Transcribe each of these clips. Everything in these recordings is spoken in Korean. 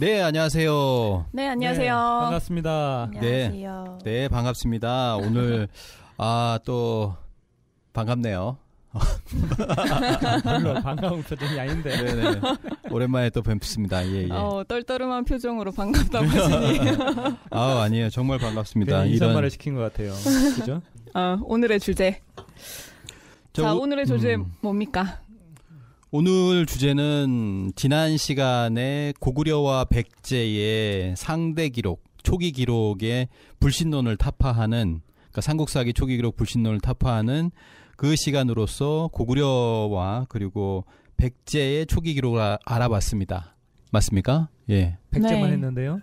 네, 안녕하세요. 네, 안녕하세요. 네, 반갑습니다. 네, 안녕하세요. 네, 네, 반갑습니다. 오늘 아, 또 반갑네요. 별로 반가운 표정이 아닌데. 네네. 네. 오랜만에 또 뵙습니다. 예, 예. 어, 떨떠름한 표정으로 반갑다고 하시니. 아, 아니에요. 정말 반갑습니다. 이런 말을 시킨 것 같아요. 그죠? 아, 오늘의 주제. 자, 오, 늘의 주제 음. 뭡니까? 오늘 주제는 지난 시간에 고구려와 백제의 상대 기록, 초기 기록의 불신론을 타파하는 그러니까 삼국사기 초기 기록 불신론을 타파하는 그 시간으로서 고구려와 그리고 백제의 초기 기록을 아, 알아봤습니다. 맞습니까? 예. 백제만 네. 했는데요.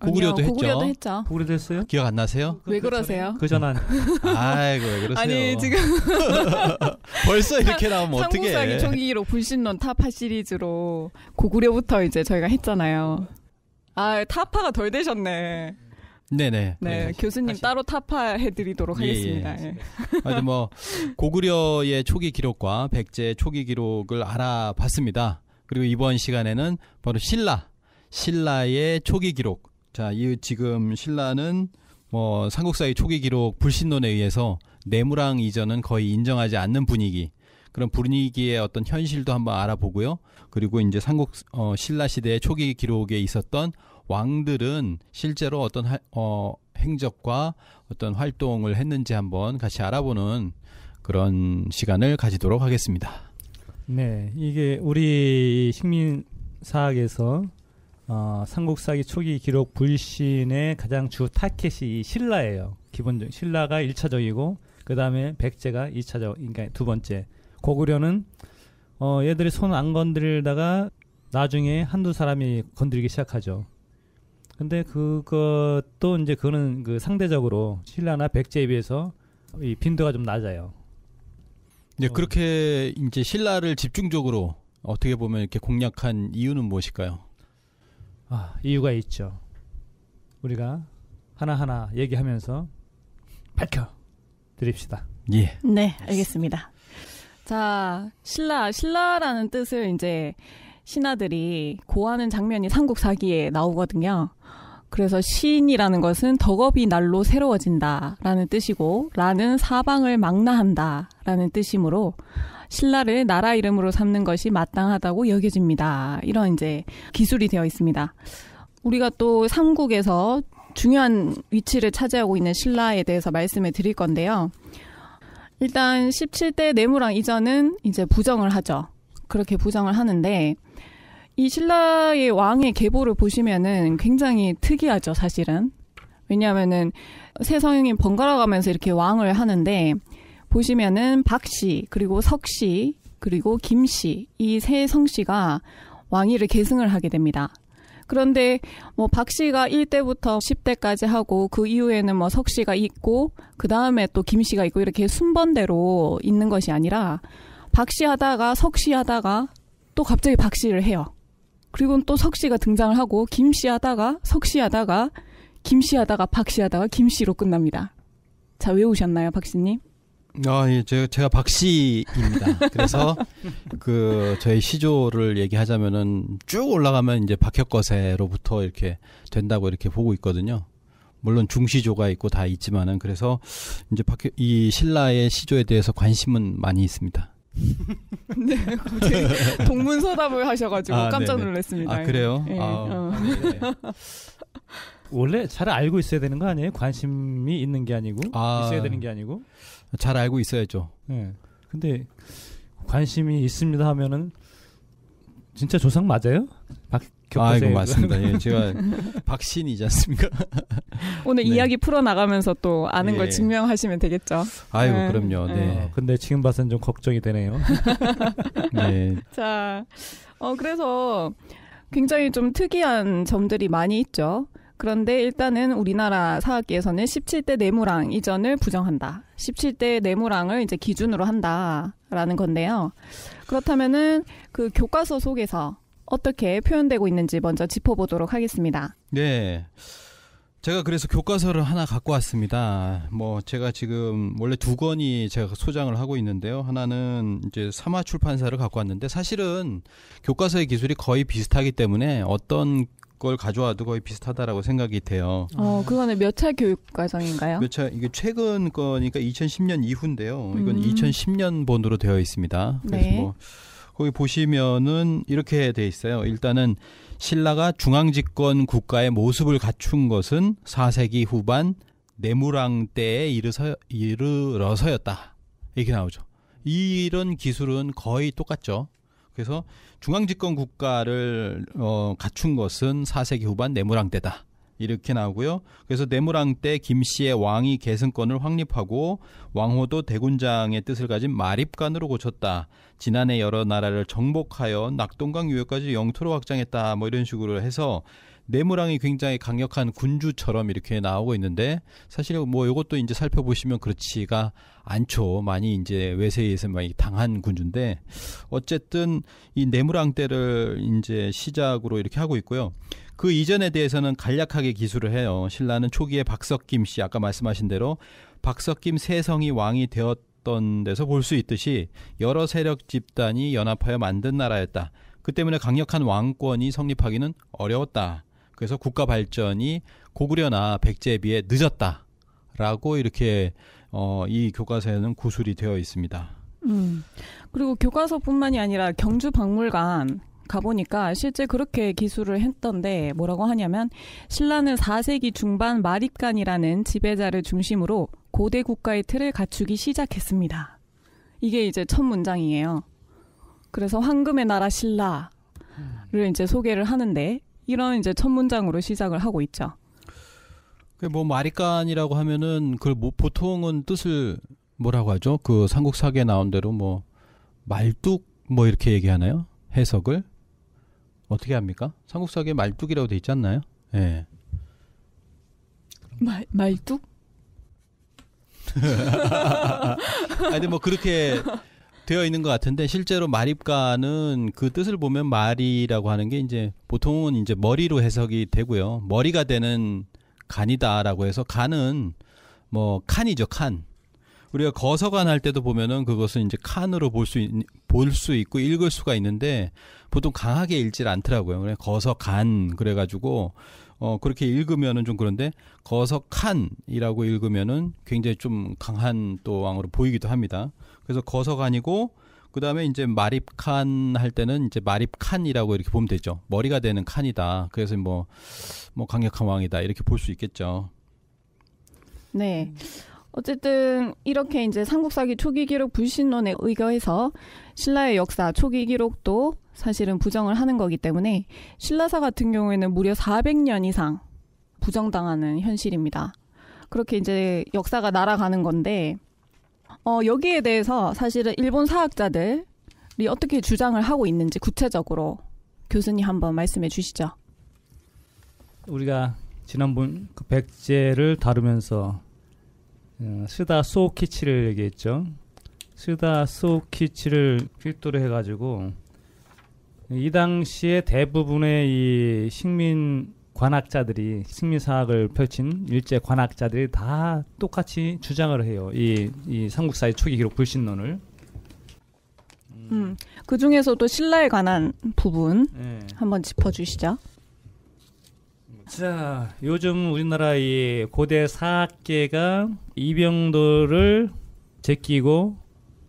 고구려도 했죠. 고구려도 했죠. 고구려도 했어요? 기억 안 나세요? 그, 그 왜 그러세요? 그 전환. 아이고 왜 그러세요? 아니 지금 벌써 이렇게 나오면 어떻게? 상무상이 총기로 불신론 타파 시리즈로 고구려부터 이제 저희가 했잖아요. 아 타파가 덜 되셨네. 네네. 네, 네 교수님 다시. 따로 타파해드리도록 예, 예, 하겠습니다. 예. 예. 아니뭐 고구려의 초기 기록과 백제 초기 기록을 알아봤습니다. 그리고 이번 시간에는 바로 신라, 신라의 초기 기록, 자, 이 지금 신라는 뭐 삼국사의 초기 기록 불신론에 의해서 내무랑 이전은 거의 인정하지 않는 분위기. 그런 분위기의 어떤 현실도 한번 알아보고요. 그리고 이제 삼국 어, 신라 시대의 초기 기록에 있었던 왕들은 실제로 어떤 하, 어, 행적과 어떤 활동을 했는지 한번 같이 알아보는 그런 시간을 가지도록 하겠습니다. 네, 이게 우리 식민사학에서 어, 삼국사기 초기 기록 불신의 가장 주 타켓이 이 신라예요. 기본적 신라가 1차적이고 그 다음에 백제가 2차적 그러니까 두 번째 고구려는 어, 얘들이 손 안 건드리다가 나중에 한두 사람이 건드리기 시작하죠. 근데 그것도 이제 그거는 그 상대적으로 신라나 백제에 비해서 이 빈도가 좀 낮아요. 이제 네, 그렇게 이제 신라를 집중적으로 어떻게 보면 이렇게 공략한 이유는 무엇일까요? 아, 이유가 있죠. 우리가 하나하나 얘기하면서 밝혀 드립시다. 예. 네, 알겠습니다. 자, 신라, 신라라는 뜻을 이제 신하들이 고하는 장면이 삼국사기에 나오거든요. 그래서 신이라는 것은 덕업이 날로 새로워진다라는 뜻이고 라는 사방을 망라한다라는 뜻이므로 신라를 나라 이름으로 삼는 것이 마땅하다고 여겨집니다. 이런 이제 기술이 되어 있습니다. 우리가 또 삼국에서 중요한 위치를 차지하고 있는 신라에 대해서 말씀해 드릴 건데요. 일단 17대 내무랑 이전은 이제 부정을 하죠. 그렇게 부정을 하는데 이 신라의 왕의 계보를 보시면은 굉장히 특이하죠, 사실은. 왜냐하면은 세 성인 번갈아 가면서 이렇게 왕을 하는데 보시면은 박 씨, 그리고 석 씨, 그리고 김 씨, 이 세성 씨가 왕위를 계승을 하게 됩니다. 그런데 뭐박 씨가 1대부터 10대까지 하고 그 이후에는 뭐석 씨가 있고 그 다음에 또 김 씨가 있고 이렇게 순번대로 있는 것이 아니라 박씨 하다가 석씨 하다가 또 갑자기 박 씨를 해요. 그리고 또 석 씨가 등장을 하고 김씨 하다가 석씨 하다가 김씨 하다가 박씨 하다가 김 씨로 끝납니다. 자 외우셨나요 박 씨님? 아, 예, 제가, 제가 박씨입니다. 그래서 그 저희 시조를 얘기하자면은 쭉 올라가면 이제 박혁거세로부터 이렇게 된다고 이렇게 보고 있거든요. 물론 중시조가 있고 다 있지만은 그래서 이제 박, 이 신라의 시조에 대해서 관심은 많이 있습니다. 네, 동문서답을 하셔가지고 아, 네, 깜짝 네. 놀랐습니다. 아, 그래요? 예. 아, 어. 아, 네. 원래 잘 알고 있어야 되는 거 아니에요? 관심이 있는 게 아니고 아, 있어야 되는 게 아니고. 잘 알고 있어야죠. 네. 근데 관심이 있습니다 하면은 진짜 조상 맞아요? 박교과 아이고 맞습니다. 예, 제가 박신이지 않습니까? 오늘 네. 이야기 풀어 나가면서 또 아는 예. 걸 증명하시면 되겠죠. 아이고 네. 그럼요. 네. 네. 근데 지금 봐서는 좀 걱정이 되네요. 네. 자, 어 그래서 굉장히 좀 특이한 점들이 많이 있죠. 그런데 일단은 우리나라 사학계에서는 17대 뇌물왕 이전을 부정한다. 17대 뇌물왕을 이제 기준으로 한다라는 건데요. 그렇다면은 그 교과서 속에서 어떻게 표현되고 있는지 먼저 짚어보도록 하겠습니다. 네. 제가 그래서 교과서를 하나 갖고 왔습니다. 뭐 제가 지금 원래 두 권이 제가 소장을 하고 있는데요. 하나는 이제 사마 출판사를 갖고 왔는데 사실은 교과서의 기술이 거의 비슷하기 때문에 어떤 걸 가져와도 거의 비슷하다라고 생각이 돼요. 어, 그거는 몇 차 교육 과정인가요? 몇차 이게 최근 거니까 2010년 이후인데요. 이건 음. 2010년 본으로 되어 있습니다. 그래서 네. 뭐 거기 보시면은 이렇게 돼 있어요. 일단은 신라가 중앙집권 국가의 모습을 갖춘 것은 4세기 후반 내무랑 때에 이르서, 이르러서였다. 이렇게 나오죠. 이런 기술은 거의 똑같죠. 그래서 중앙집권 국가를 어, 갖춘 것은 4세기 후반 내모랑 때다. 이렇게 나오고요. 그래서 내모랑때 김씨의 왕이 계승권을 확립하고 왕호도 대군장의 뜻을 가진 마립간으로 고쳤다. 지난해 여러 나라를 정복하여 낙동강 유역까지 영토로 확장했다. 뭐 이런 식으로 해서 네물랑이 굉장히 강력한 군주처럼 이렇게 나오고 있는데 사실 뭐 이것도 이제 살펴보시면 그렇지가 않죠. 많이 이제 외세에서 많이 당한 군주인데 어쨌든 이네물랑 때를 이제 시작으로 이렇게 하고 있고요. 그 이전에 대해서는 간략하게 기술을 해요. 신라는 초기에 박석김 씨 아까 말씀하신 대로 박석김 세성이 왕이 되었던 데서 볼 수 있듯이 여러 세력 집단이 연합하여 만든 나라였다. 그 때문에 강력한 왕권이 성립하기는 어려웠다. 그래서 국가 발전이 고구려나 백제에 비해 늦었다라고 이렇게 어, 이 교과서에는 구술이 되어 있습니다. 음. 그리고 교과서뿐만이 아니라 경주 박물관 가보니까 실제 그렇게 기술을 했던데 뭐라고 하냐면 신라는 4세기 중반 마립간이라는 지배자를 중심으로 고대 국가의 틀을 갖추기 시작했습니다. 이게 이제 첫 문장이에요. 그래서 황금의 나라 신라를 음. 이제 소개를 하는데 이런 이제 첫 문장으로 시작을 하고 있죠. 그 뭐 마리간이라고 하면은 그뭐 보통은 뜻을 뭐라고 하죠? 그 삼국사기에 나온 대로 뭐 말뚝 뭐 이렇게 얘기하나요? 해석을 어떻게 합니까? 삼국사기에 말뚝이라고 돼 있지 않나요? 예. 네. 말 말뚝? 아니 뭐 그렇게 되어 있는 것 같은데 실제로 마립가는 그 뜻을 보면 말이라고 하는 게 이제 보통은 이제 머리로 해석이 되고요. 머리가 되는 간이다라고 해서 간은 뭐 칸이죠 칸. 우리가 거서관 할 때도 보면은 그것은 이제 칸으로 볼 수 볼 수 있고 읽을 수가 있는데 보통 강하게 읽질 않더라고요. 그래 거서간 그래가지고 어 그렇게 읽으면은 좀 그런데 거서칸이라고 읽으면은 굉장히 좀 강한 또 왕으로 보이기도 합니다. 그래서 거서간이고 그다음에 이제 마립칸 할 때는 이제 마립칸이라고 이렇게 보면 되죠. 머리가 되는 칸이다. 그래서 뭐뭐 뭐 강력한 왕이다 이렇게 볼 수 있겠죠. 네. 어쨌든 이렇게 이제 삼국사기 초기 기록 불신론에 의거해서 신라의 역사 초기 기록도 사실은 부정을 하는 거기 때문에 신라사 같은 경우에는 무려 400년 이상 부정당하는 현실입니다. 그렇게 이제 역사가 날아가는 건데 어, 여기에 대해서 사실은 일본 사학자들이 어떻게 주장을 하고 있는지 구체적으로 교수님 한번 말씀해 주시죠. 우리가 지난번 그 백제를 다루면서 어, 스다 소키치를 얘기했죠. 스다 소키치를 필두로 해가지고 이 당시에 대부분의 이 식민 관학자들이 식민사학을 펼친 일제 관학자들이 다 똑같이 주장을 해요. 이, 이 삼국사의 초기 기록 불신론을. 음, 음그 중에서도 신라에 관한 부분 네. 한번 짚어주시죠. 자, 요즘 우리나라의 고대 사학계가 이병도를 제끼고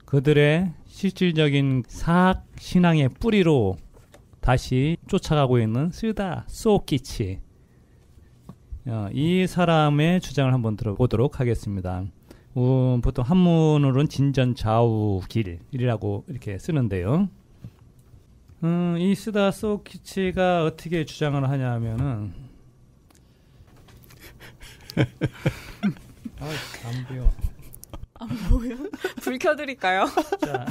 그들의 실질적인 사학 신앙의 뿌리로 다시 쫓아가고 있는 쓰다 소키치 어, 이 사람의 주장을 한번 들어보도록 하겠습니다. 음, 보통 한문으로는 진전좌우 길이라고 이렇게 쓰는데요. 음, 이 쓰다 소키치가 어떻게 주장을 하냐면은 아, 안 보여. 안 보여? 불 켜드릴까요? 자,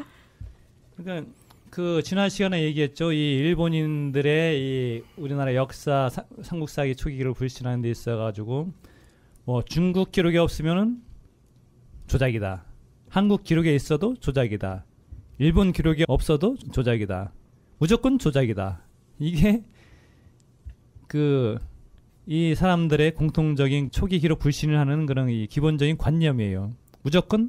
그러니까 그 지난 시간에 얘기했죠. 이 일본인들의 이 우리나라 역사 삼국사기 초기기를 불신하는 데 있어가지고 뭐 중국 기록이 없으면은 조작이다. 한국 기록에 있어도 조작이다. 일본 기록이 없어도 조작이다. 무조건 조작이다. 이게 그 이 사람들의 공통적인 초기 기록 불신을 하는 그런 이 기본적인 관념이에요. 무조건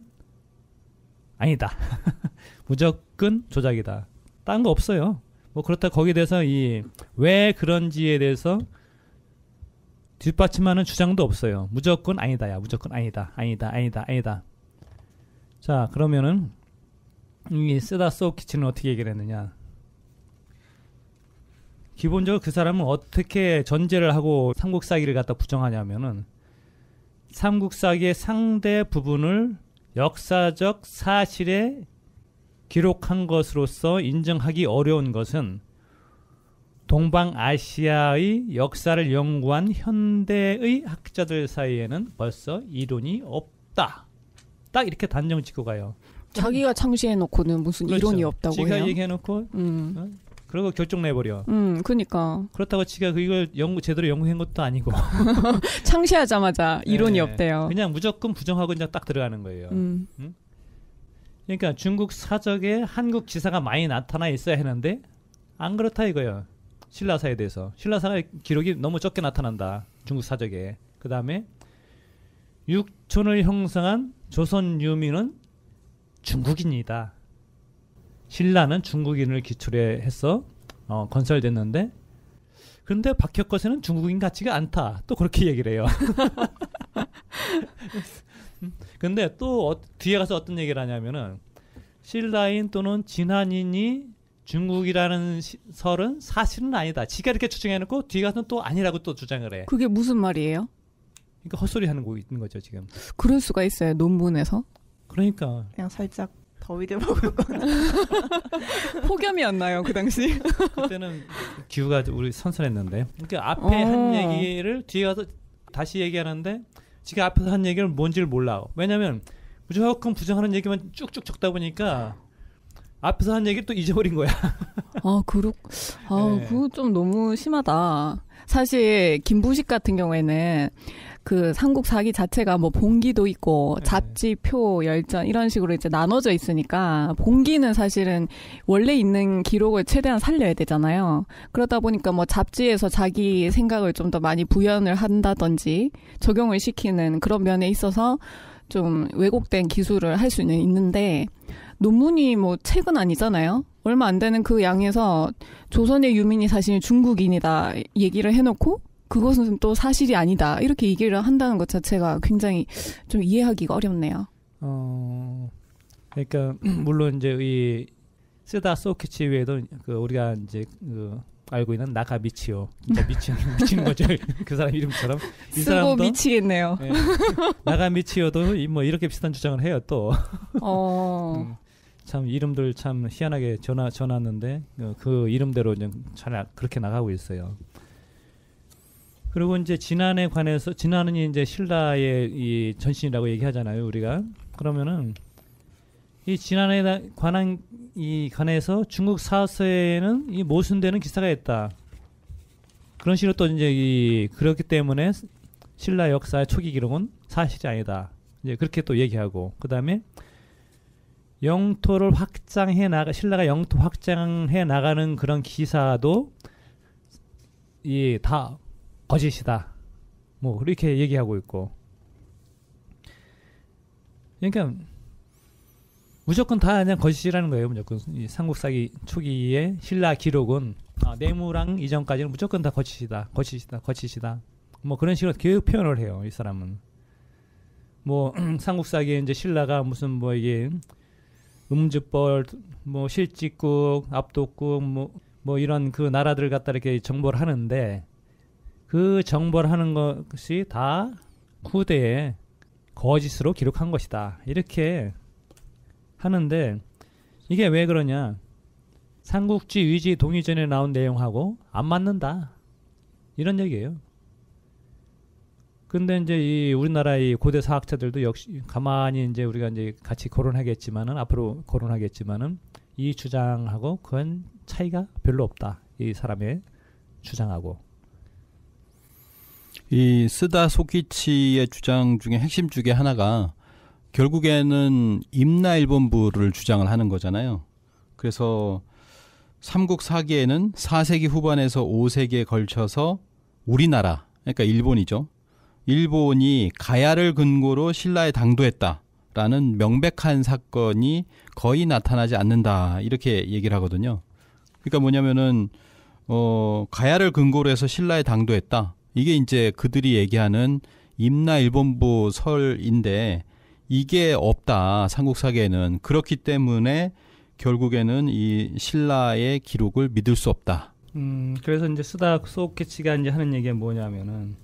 아니다. 무조건 조작이다. 딴거 없어요. 뭐 그렇다 거기에 대해서 이 왜 그런지에 대해서 뒷받침하는 주장도 없어요. 무조건 아니다야. 무조건 아니다. 아니다. 아니다. 아니다. 자 그러면은 이 쓰다 소키치는 어떻게 얘기를 했느냐. 기본적으로 그 사람은 어떻게 전제를 하고 삼국사기를 갖다 부정하냐면은 삼국사기의 상대 부분을 역사적 사실에 기록한 것으로서 인정하기 어려운 것은 동방아시아의 역사를 연구한 현대의 학자들 사이에는 벌써 이론이 없다. 딱 이렇게 단정 짓고 가요. 자기가 창시해놓고는 무슨 그렇죠. 이론이 없다고 지가 해요. 지가 얘기해놓고 음. 어? 그러고 결정 내버려. 음, 그니까. 러 그렇다고 지가 그걸 연구 제대로 연구한 것도 아니고. 창시하자마자 이론이 네, 없대요. 그냥 무조건 부정하고 그냥 딱 들어가는 거예요. 음. 음? 그러니까 중국 사적에 한국 지사가 많이 나타나 있어야 하는데 안 그렇다 이거예요. 신라사에 대해서 신라사의 기록이 너무 적게 나타난다 중국 사적에. 그 다음에 육촌을 형성한 조선 유민은 중국인이다. 신라는 중국인을 기초로 해서 어, 건설됐는데 그런데 박혁거세는 중국인 같지가 않다. 또 그렇게 얘기를 해요. 근데 또 어, 뒤에 가서 어떤 얘기를 하냐면은 신라인 또는 진한인이 중국이라는 시, 설은 사실은 아니다. 지가 이렇게 추정해놓고 뒤에 가서는 또 아니라고 또 주장을 해. 그게 무슨 말이에요? 그러니까 헛소리 하는 거 있는 거죠 지금. 그럴 수가 있어요 논문에서. 그러니까. 그냥 살짝 더위대 먹을 거. 폭염이었나요 그 당시? 그때는 기후가 우리 선선했는데. 그러니까 앞에 어. 한 얘기를 뒤에 가서 다시 얘기하는데 지금 앞에서 한 얘기를 뭔지를 몰라. 왜냐면 무조건 부정하는 얘기만 쭉쭉 적다 보니까 앞에서 한 얘기 또 잊어버린 거야. 아, 그렇, 아, 네. 그거 좀 너무 심하다. 사실, 김부식 같은 경우에는 그 삼국 사기 자체가 뭐 봉기도 있고 네. 잡지, 표, 열전 이런 식으로 이제 나눠져 있으니까 봉기는 사실은 원래 있는 기록을 최대한 살려야 되잖아요. 그러다 보니까 뭐 잡지에서 자기 생각을 좀 더 많이 부연을 한다든지 적용을 시키는 그런 면에 있어서 좀 왜곡된 기술을 할 수는 있는데 논문이 뭐 책은 아니잖아요. 얼마 안 되는 그 양에서 조선의 유민이 사실 중국인이다 얘기를 해놓고 그것은 또 사실이 아니다. 이렇게 얘기를 한다는 것 자체가 굉장히 좀 이해하기가 어렵네요. 어, 그러니까 물론 이제 이 쓰다 소케치 외에도 그 우리가 이제 그 알고 있는 나가미치요. 진짜 미치, 미치는 거죠. 그 사람 이름처럼. 이 사람도, 미치겠네요. 예, 나가미치요도 뭐 이렇게 비슷한 주장을 해요, 또. 어. 음, 참 이름들 참 희한하게 전화, 전화는데그 그 이름대로 이제 잘 아, 그렇게 나가고 있어요. 그리고 이제 진안에 관해서 진안은 이제 신라의 이 전신이라고 얘기하잖아요 우리가 그러면은 이 진안에 관한 이 관해서 중국 사서에는 이 모순되는 기사가 있다 그런 식으로 또 이제 이 그렇기 때문에 신라 역사의 초기 기록은 사실이 아니다 이제 그렇게 또 얘기하고 그 다음에 영토를 확장해 나가 신라가 영토 확장해 나가는 그런 기사도 이다 거짓이다. 뭐 그렇게 얘기하고 있고. 그러니까 무조건 다 그냥 거짓이라는 거예요. 무조건 이 삼국사기 초기의 신라 기록은 아, 내무랑 이전까지는 무조건 다 거짓이다, 거짓이다, 거짓이다. 뭐 그런 식으로 계속 표현을 해요. 이 사람은 뭐 삼국사기에 이제 신라가 무슨 뭐 이게 음주벌, 뭐 실직국, 압도국, 뭐, 뭐 이런 그 나라들 갖다 이렇게 정보를 하는데 그정보를 하는 것이 다 후대에 거짓으로 기록한 것이다. 이렇게 하는데 이게 왜 그러냐? 삼국지 위지 동의전에 나온 내용하고 안 맞는다. 이런 얘기예요. 근데 이제 이 우리나라 의 고대 사학자들도 역시 가만히 이제 우리가 이제 같이 거론하겠지만은 앞으로 거론하겠지만은 이 주장하고 그건 차이가 별로 없다. 이 사람의 주장하고 이 쓰다 소키치의 주장 중에 핵심 중에 하나가 결국에는 임나일본부를 주장을 하는 거잖아요. 그래서 삼국 사기에는 4세기 후반에서 5세기에 걸쳐서 우리나라, 그러니까 일본이죠. 일본이 가야를 근거로 신라에 당도했다라는 명백한 사건이 거의 나타나지 않는다. 이렇게 얘기를 하거든요. 그러니까 뭐냐면은 어, 가야를 근거로 해서 신라에 당도했다. 이게 이제 그들이 얘기하는 임나 일본부 설인데 이게 없다 삼국사기에는 그렇기 때문에 결국에는 이 신라의 기록을 믿을 수 없다. 음 그래서 이제 쓰다 소케치가 이제 하는 얘기가 뭐냐면은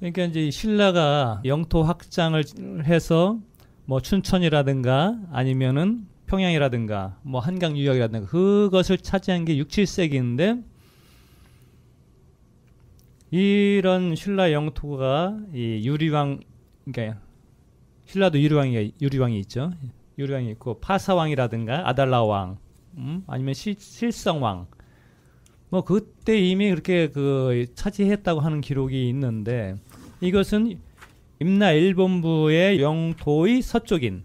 그러니까 이제 신라가 영토 확장을 해서 뭐 춘천이라든가 아니면은 평양이라든가 뭐 한강 유역이라든가 그것을 차지한 게 6, 7세기인데 이런 신라 영토가 이 유리왕 그러니까 신라도 유리왕이 유리왕이 있죠. 유리왕이 있고 파사왕이라든가 아달라왕 음? 아니면 시, 실성왕 뭐 그때 이미 그렇게 그 차지했다고 하는 기록이 있는데 이것은 임나 일본부의 영토의 서쪽인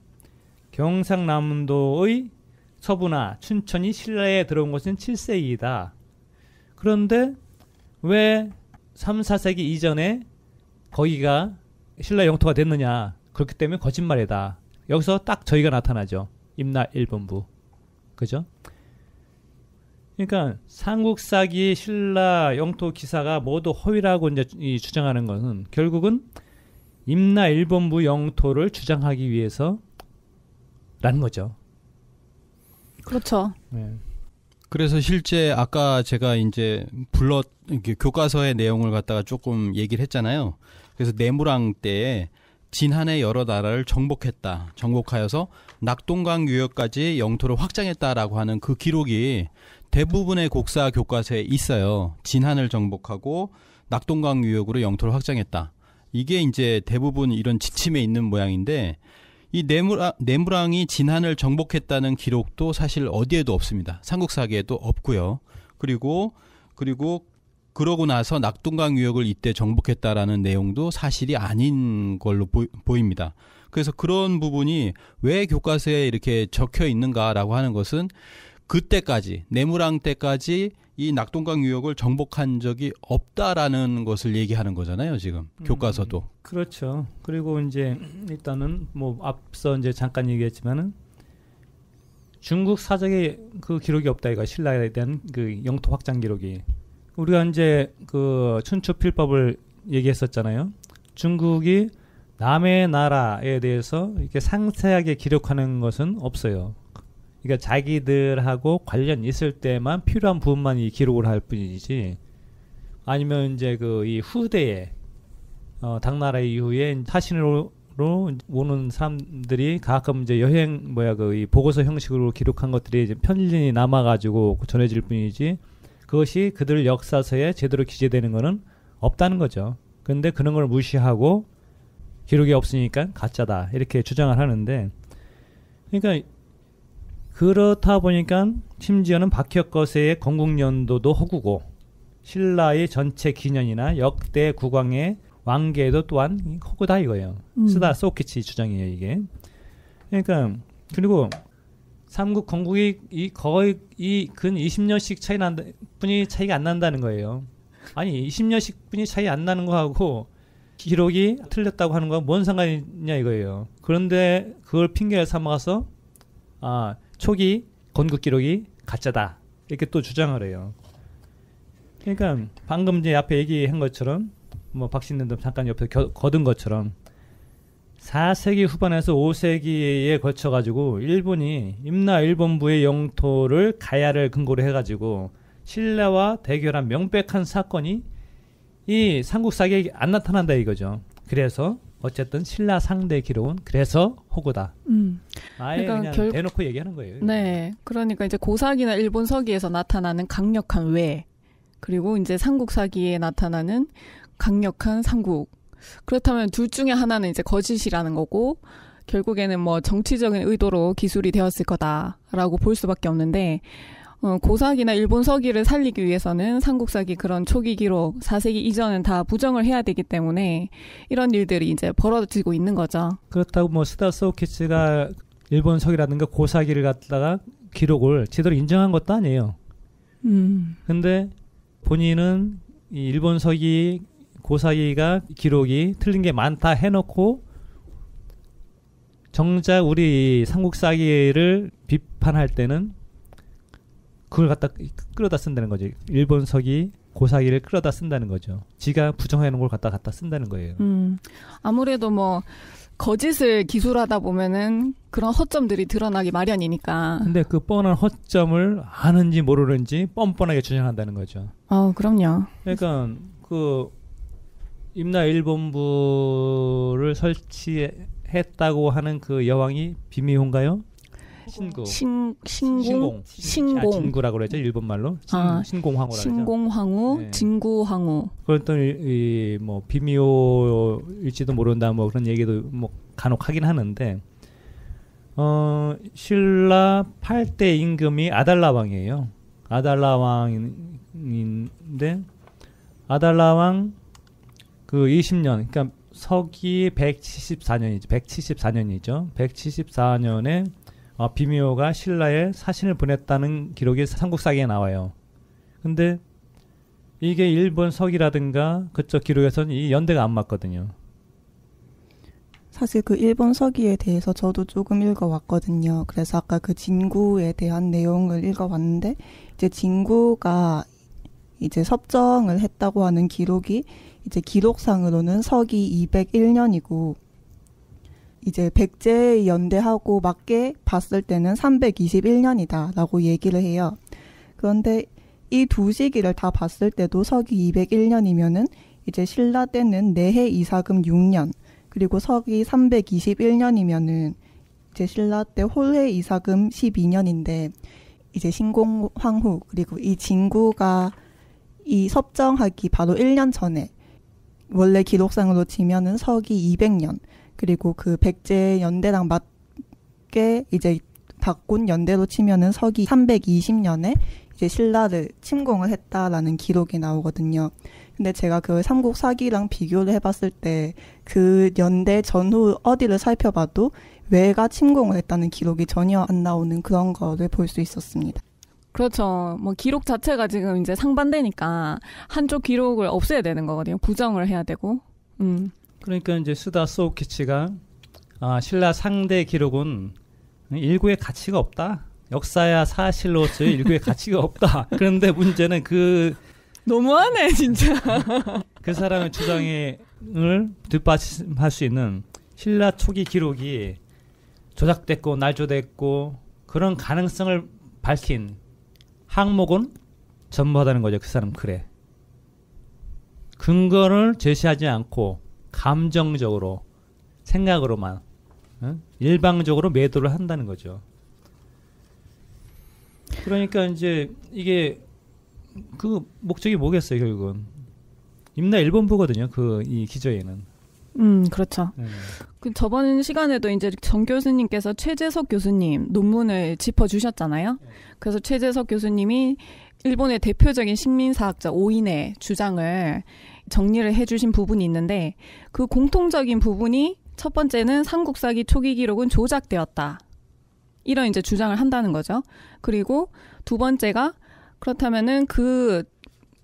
경상남도의 서부나 춘천이 신라에 들어온 것은 7세기이다. 그런데 왜 3, 4세기 이전에 거기가 신라 영토가 됐느냐 그렇기 때문에 거짓말이다. 여기서 딱 저희가 나타나죠. 임나 1본부. 그죠? 그러니까 삼국사기 신라 영토 기사가 모두 허위라고 이제 주장하는 것은 결국은 임나 일본부 영토를 주장하기 위해서라는 거죠. 그렇죠. 네. 그래서 실제 아까 제가 이제 불러 교과서의 내용을 갖다가 조금 얘기를 했잖아요. 그래서 네무랑 때에 지난해 여러 나라를 정복했다. 정복하여서 낙동강 유역까지 영토를 확장했다라고 하는 그 기록이 대부분의 곡사 교과서에 있어요. 진한을 정복하고 낙동강 유역으로 영토를 확장했다. 이게 이제 대부분 이런 지침에 있는 모양인데 이 네무랑, 아, 네무랑이 진한을 정복했다는 기록도 사실 어디에도 없습니다. 삼국사기에도 없고요. 그리고 그리고 그러고 나서 낙동강 유역을 이때 정복했다라는 내용도 사실이 아닌 걸로 보, 보입니다. 그래서 그런 부분이 왜 교과서에 이렇게 적혀 있는가라고 하는 것은 그때까지 내무랑 때까지 이 낙동강 유역을 정복한 적이 없다라는 것을 얘기하는 거잖아요 지금 음, 교과서도 그렇죠 그리고 이제 일단은 뭐 앞서 이제 잠깐 얘기했지만은 중국 사적에 그 기록이 없다 이거 신라에 대한 그 영토 확장 기록이 우리가 이제 그 춘추 필법을 얘기했었잖아요 중국이 남의 나라에 대해서 이렇게 상세하게 기록하는 것은 없어요 그러니까 자기들하고 관련 있을 때만 필요한 부분만 이 기록을 할 뿐이지 아니면 이제 그 이 후대에 어, 당나라 이후에 사신으로 오는 사람들이 가끔 이제 여행 뭐야 그 이 보고서 형식으로 기록한 것들이 이제 편린이 남아가지고 전해질 뿐이지 그것이 그들 역사서에 제대로 기재되는 것은 없다는 거죠. 근데 그런 걸 무시하고 기록이 없으니까 가짜다 이렇게 주장을 하는데 그러니까 그렇다 보니까 심지어는 박혁 거세의 건국년도도 허구고 신라의 전체 기년이나 역대 국왕의 왕계도 또한 허구다 이거예요. 음. 쓰다 소키치 주장이에요 이게. 그러니까 그리고 삼국 건국이 이 거의 이 근 20년씩 차이 난다 뿐이 차이가 안 난다는 거예요. 아니 20년씩 뿐이 차이 안 나는 거하고 기록이 틀렸다고 하는 건 뭔 상관이냐 이거예요. 그런데 그걸 핑계를 삼아서 아 초기 건국 기록이 가짜다 이렇게 또 주장을 해요. 그러니까 방금 이제 앞에 얘기한 것처럼 뭐 박신년도 잠깐 옆에 거둔 것처럼 4세기 후반에서 5세기에 걸쳐 가지고 일본이 임나 일본부의 영토를 가야를 근거로 해 가지고 신라와 대결한 명백한 사건이 이 삼국사기에 안 나타난다 이거죠. 그래서 어쨌든 신라 상대 기록은 그래서 호구다. 음. 아예 그러니까 그냥 결... 대놓고 얘기하는 거예요. 네. 그러니까 이제 고사기나 일본 서기에서 나타나는 강력한 외 그리고 이제 삼국사기에 나타나는 강력한 삼국. 그렇다면 둘 중에 하나는 이제 거짓이라는 거고 결국에는 뭐 정치적인 의도로 기술이 되었을 거다라고 볼 수밖에 없는데 어, 고사기나 일본 서기를 살리기 위해서는 삼국사기 그런 초기 기록 4세기 이전은 다 부정을 해야 되기 때문에 이런 일들이 이제 벌어지고 있는 거죠. 그렇다고 뭐 스타소키츠가 일본 서기라든가 고사기를 갖다가 기록을 제대로 인정한 것도 아니에요. 음. 근데 본인은 이 일본 서기 고사기가 기록이 틀린 게 많다 해놓고 정작 우리 삼국사기를 비판할 때는 그걸 갖다 끌어다 쓴다는 거죠. 일본석이 고사기를 끌어다 쓴다는 거죠. 지가 부정해놓은 걸 갖다 갖다 쓴다는 거예요. 음, 아무래도 뭐 거짓을 기술하다 보면은 그런 허점들이 드러나기 마련이니까. 근데 그 뻔한 허점을 아는지 모르는지 뻔뻔하게 주장한다는 거죠. 어, 그럼요. 그러니까 그 임나 일본부를 설치했다고 하는 그 여왕이 비미호인가요? 신구. 신, 신공. 신공. 아, 진구라고 그랬죠 일본 말로. 아, 신, 아, 신공황후라고 신공황후, 네. 진구황후. 그랬던 이뭐 비미오일지도 모른다 뭐 그런 얘기도 뭐 간혹 하긴 하는데 어 신라 8대 임금이 아달라 왕이에요. 아달라 왕인데 아달라 왕그 20년 그러니까 서기 174년이죠. 174년이죠. 174년에 어, 비미오가 신라에 사신을 보냈다는 기록이 삼국사기에 나와요. 근데 이게 일본 서기라든가 그쪽 기록에서는 이 연대가 안 맞거든요. 사실 그 일본 서기에 대해서 저도 조금 읽어왔거든요. 그래서 아까 그 진구에 대한 내용을 읽어왔는데 이제 진구가 이제 섭정을 했다고 하는 기록이 이제 기록상으로는 서기 201년이고 이제 백제의 연대하고 맞게 봤을 때는 321년이다라고 얘기를 해요. 그런데 이 두 시기를 다 봤을 때도 서기 201년이면은 이제 신라 때는 내해 이사금 6년, 그리고 서기 321년이면은 이제 신라 때 홀해 이사금 12년인데 이제 신공 황후 그리고 이 진구가 이 섭정하기 바로 1년 전에 원래 기록상으로 치면은 서기 200년 그리고 그 백제 연대랑 맞게 이제 바꾼 연대로 치면은 서기 320년에 이제 신라를 침공을 했다라는 기록이 나오거든요. 근데 제가 그 삼국사기랑 비교를 해봤을 때 그 연대 전후 어디를 살펴봐도 왜가 침공을 했다는 기록이 전혀 안 나오는 그런 거를 볼 수 있었습니다. 그렇죠. 뭐 기록 자체가 지금 이제 상반되니까 한쪽 기록을 없애야 되는 거거든요. 부정을 해야 되고. 음. 그러니까 이제 수다 소우키치가 아, 신라 상대 기록은 일구의 가치가 없다. 역사야 사실로서의 일구의 가치가 없다. 그런데 문제는 그 너무하네 진짜. 그 사람의 주장을 뒷받침할 수 있는 신라 초기 기록이 조작됐고 날조됐고 그런 가능성을 밝힌 항목은 전부하다는 거죠. 그 사람 그래. 근거를 제시하지 않고 감정적으로 생각으로만 일방적으로 매도를 한다는 거죠. 그러니까 이제 이게 그 목적이 뭐겠어요 결국은 임나 일본부거든요 그 이 기저에는. 음 그렇죠. 네. 그 저번 시간에도 이제 정 교수님께서 최재석 교수님 논문을 짚어 주셨잖아요. 네. 그래서 최재석 교수님이 일본의 대표적인 식민사학자 오인의 주장을 정리를 해주신 부분이 있는데 그 공통적인 부분이 첫 번째는 삼국사기 초기 기록은 조작되었다. 이런 이제 주장을 한다는 거죠. 그리고 두 번째가 그렇다면은 그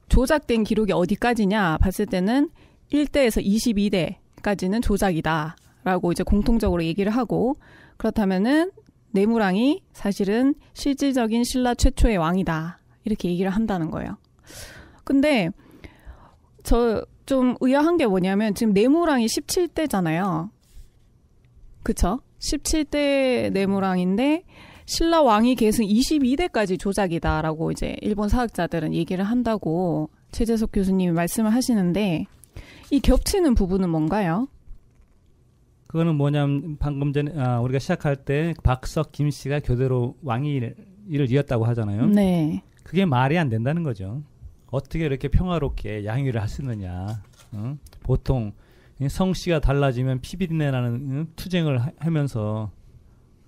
조작된 기록이 어디까지냐 봤을 때는 1대에서 22대까지는 조작이다. 라고 이제 공통적으로 얘기를 하고 그렇다면은 네무랑이 사실은 실질적인 신라 최초의 왕이다. 이렇게 얘기를 한다는 거예요. 근데 저좀 의아한 게 뭐냐면 지금 네모랑이 17대잖아요. 그쵸? 17대 네모랑인데 신라 왕이 계승 22대까지 조작이다라고 이제 일본 사학자들은 얘기를 한다고 최재석 교수님이 말씀을 하시는데 이 겹치는 부분은 뭔가요? 그거는 뭐냐면 방금 전에 아, 우리가 시작할 때 박석 김 씨가 교대로 왕위를 이었다고 하잖아요. 네. 그게 말이 안 된다는 거죠. 어떻게 이렇게 평화롭게 양위를 하시느냐. 응? 보통 성씨가 달라지면 피비린내라는 응? 투쟁을 하, 면서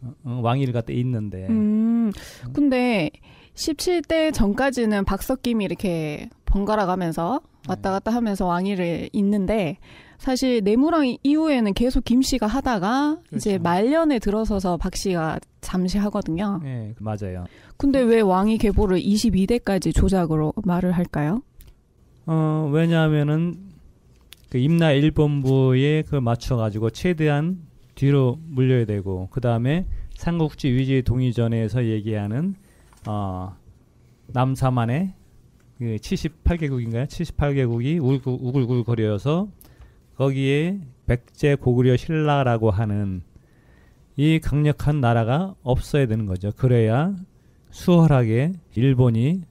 응? 왕위를 갖다 있는데. 음, 근데 17대 전까지는 박석김이 이렇게 번갈아 가면서 네. 왔다 갔다 하면서 왕위를 잇는데 사실 내무랑 이후에는 계속 김 씨가 하다가 그렇죠. 이제 말년에 들어서서 박 씨가 잠시 하거든요. 네, 맞아요. 근데 왜 왕이 계보를 22대까지 조작으로 말을 할까요? 어, 왜냐하면은 그 임나 일본부에 그 맞춰가지고 최대한 뒤로 물려야 되고 그 다음에 삼국지 위지 동의전에서 얘기하는 어, 남사만의 그 78개국인가요? 78개국이 우글, 우글거려서 거기에 백제 고구려 신라라고 하는 이 강력한 나라가 없어야 되는 거죠. 그래야 수월하게 일본이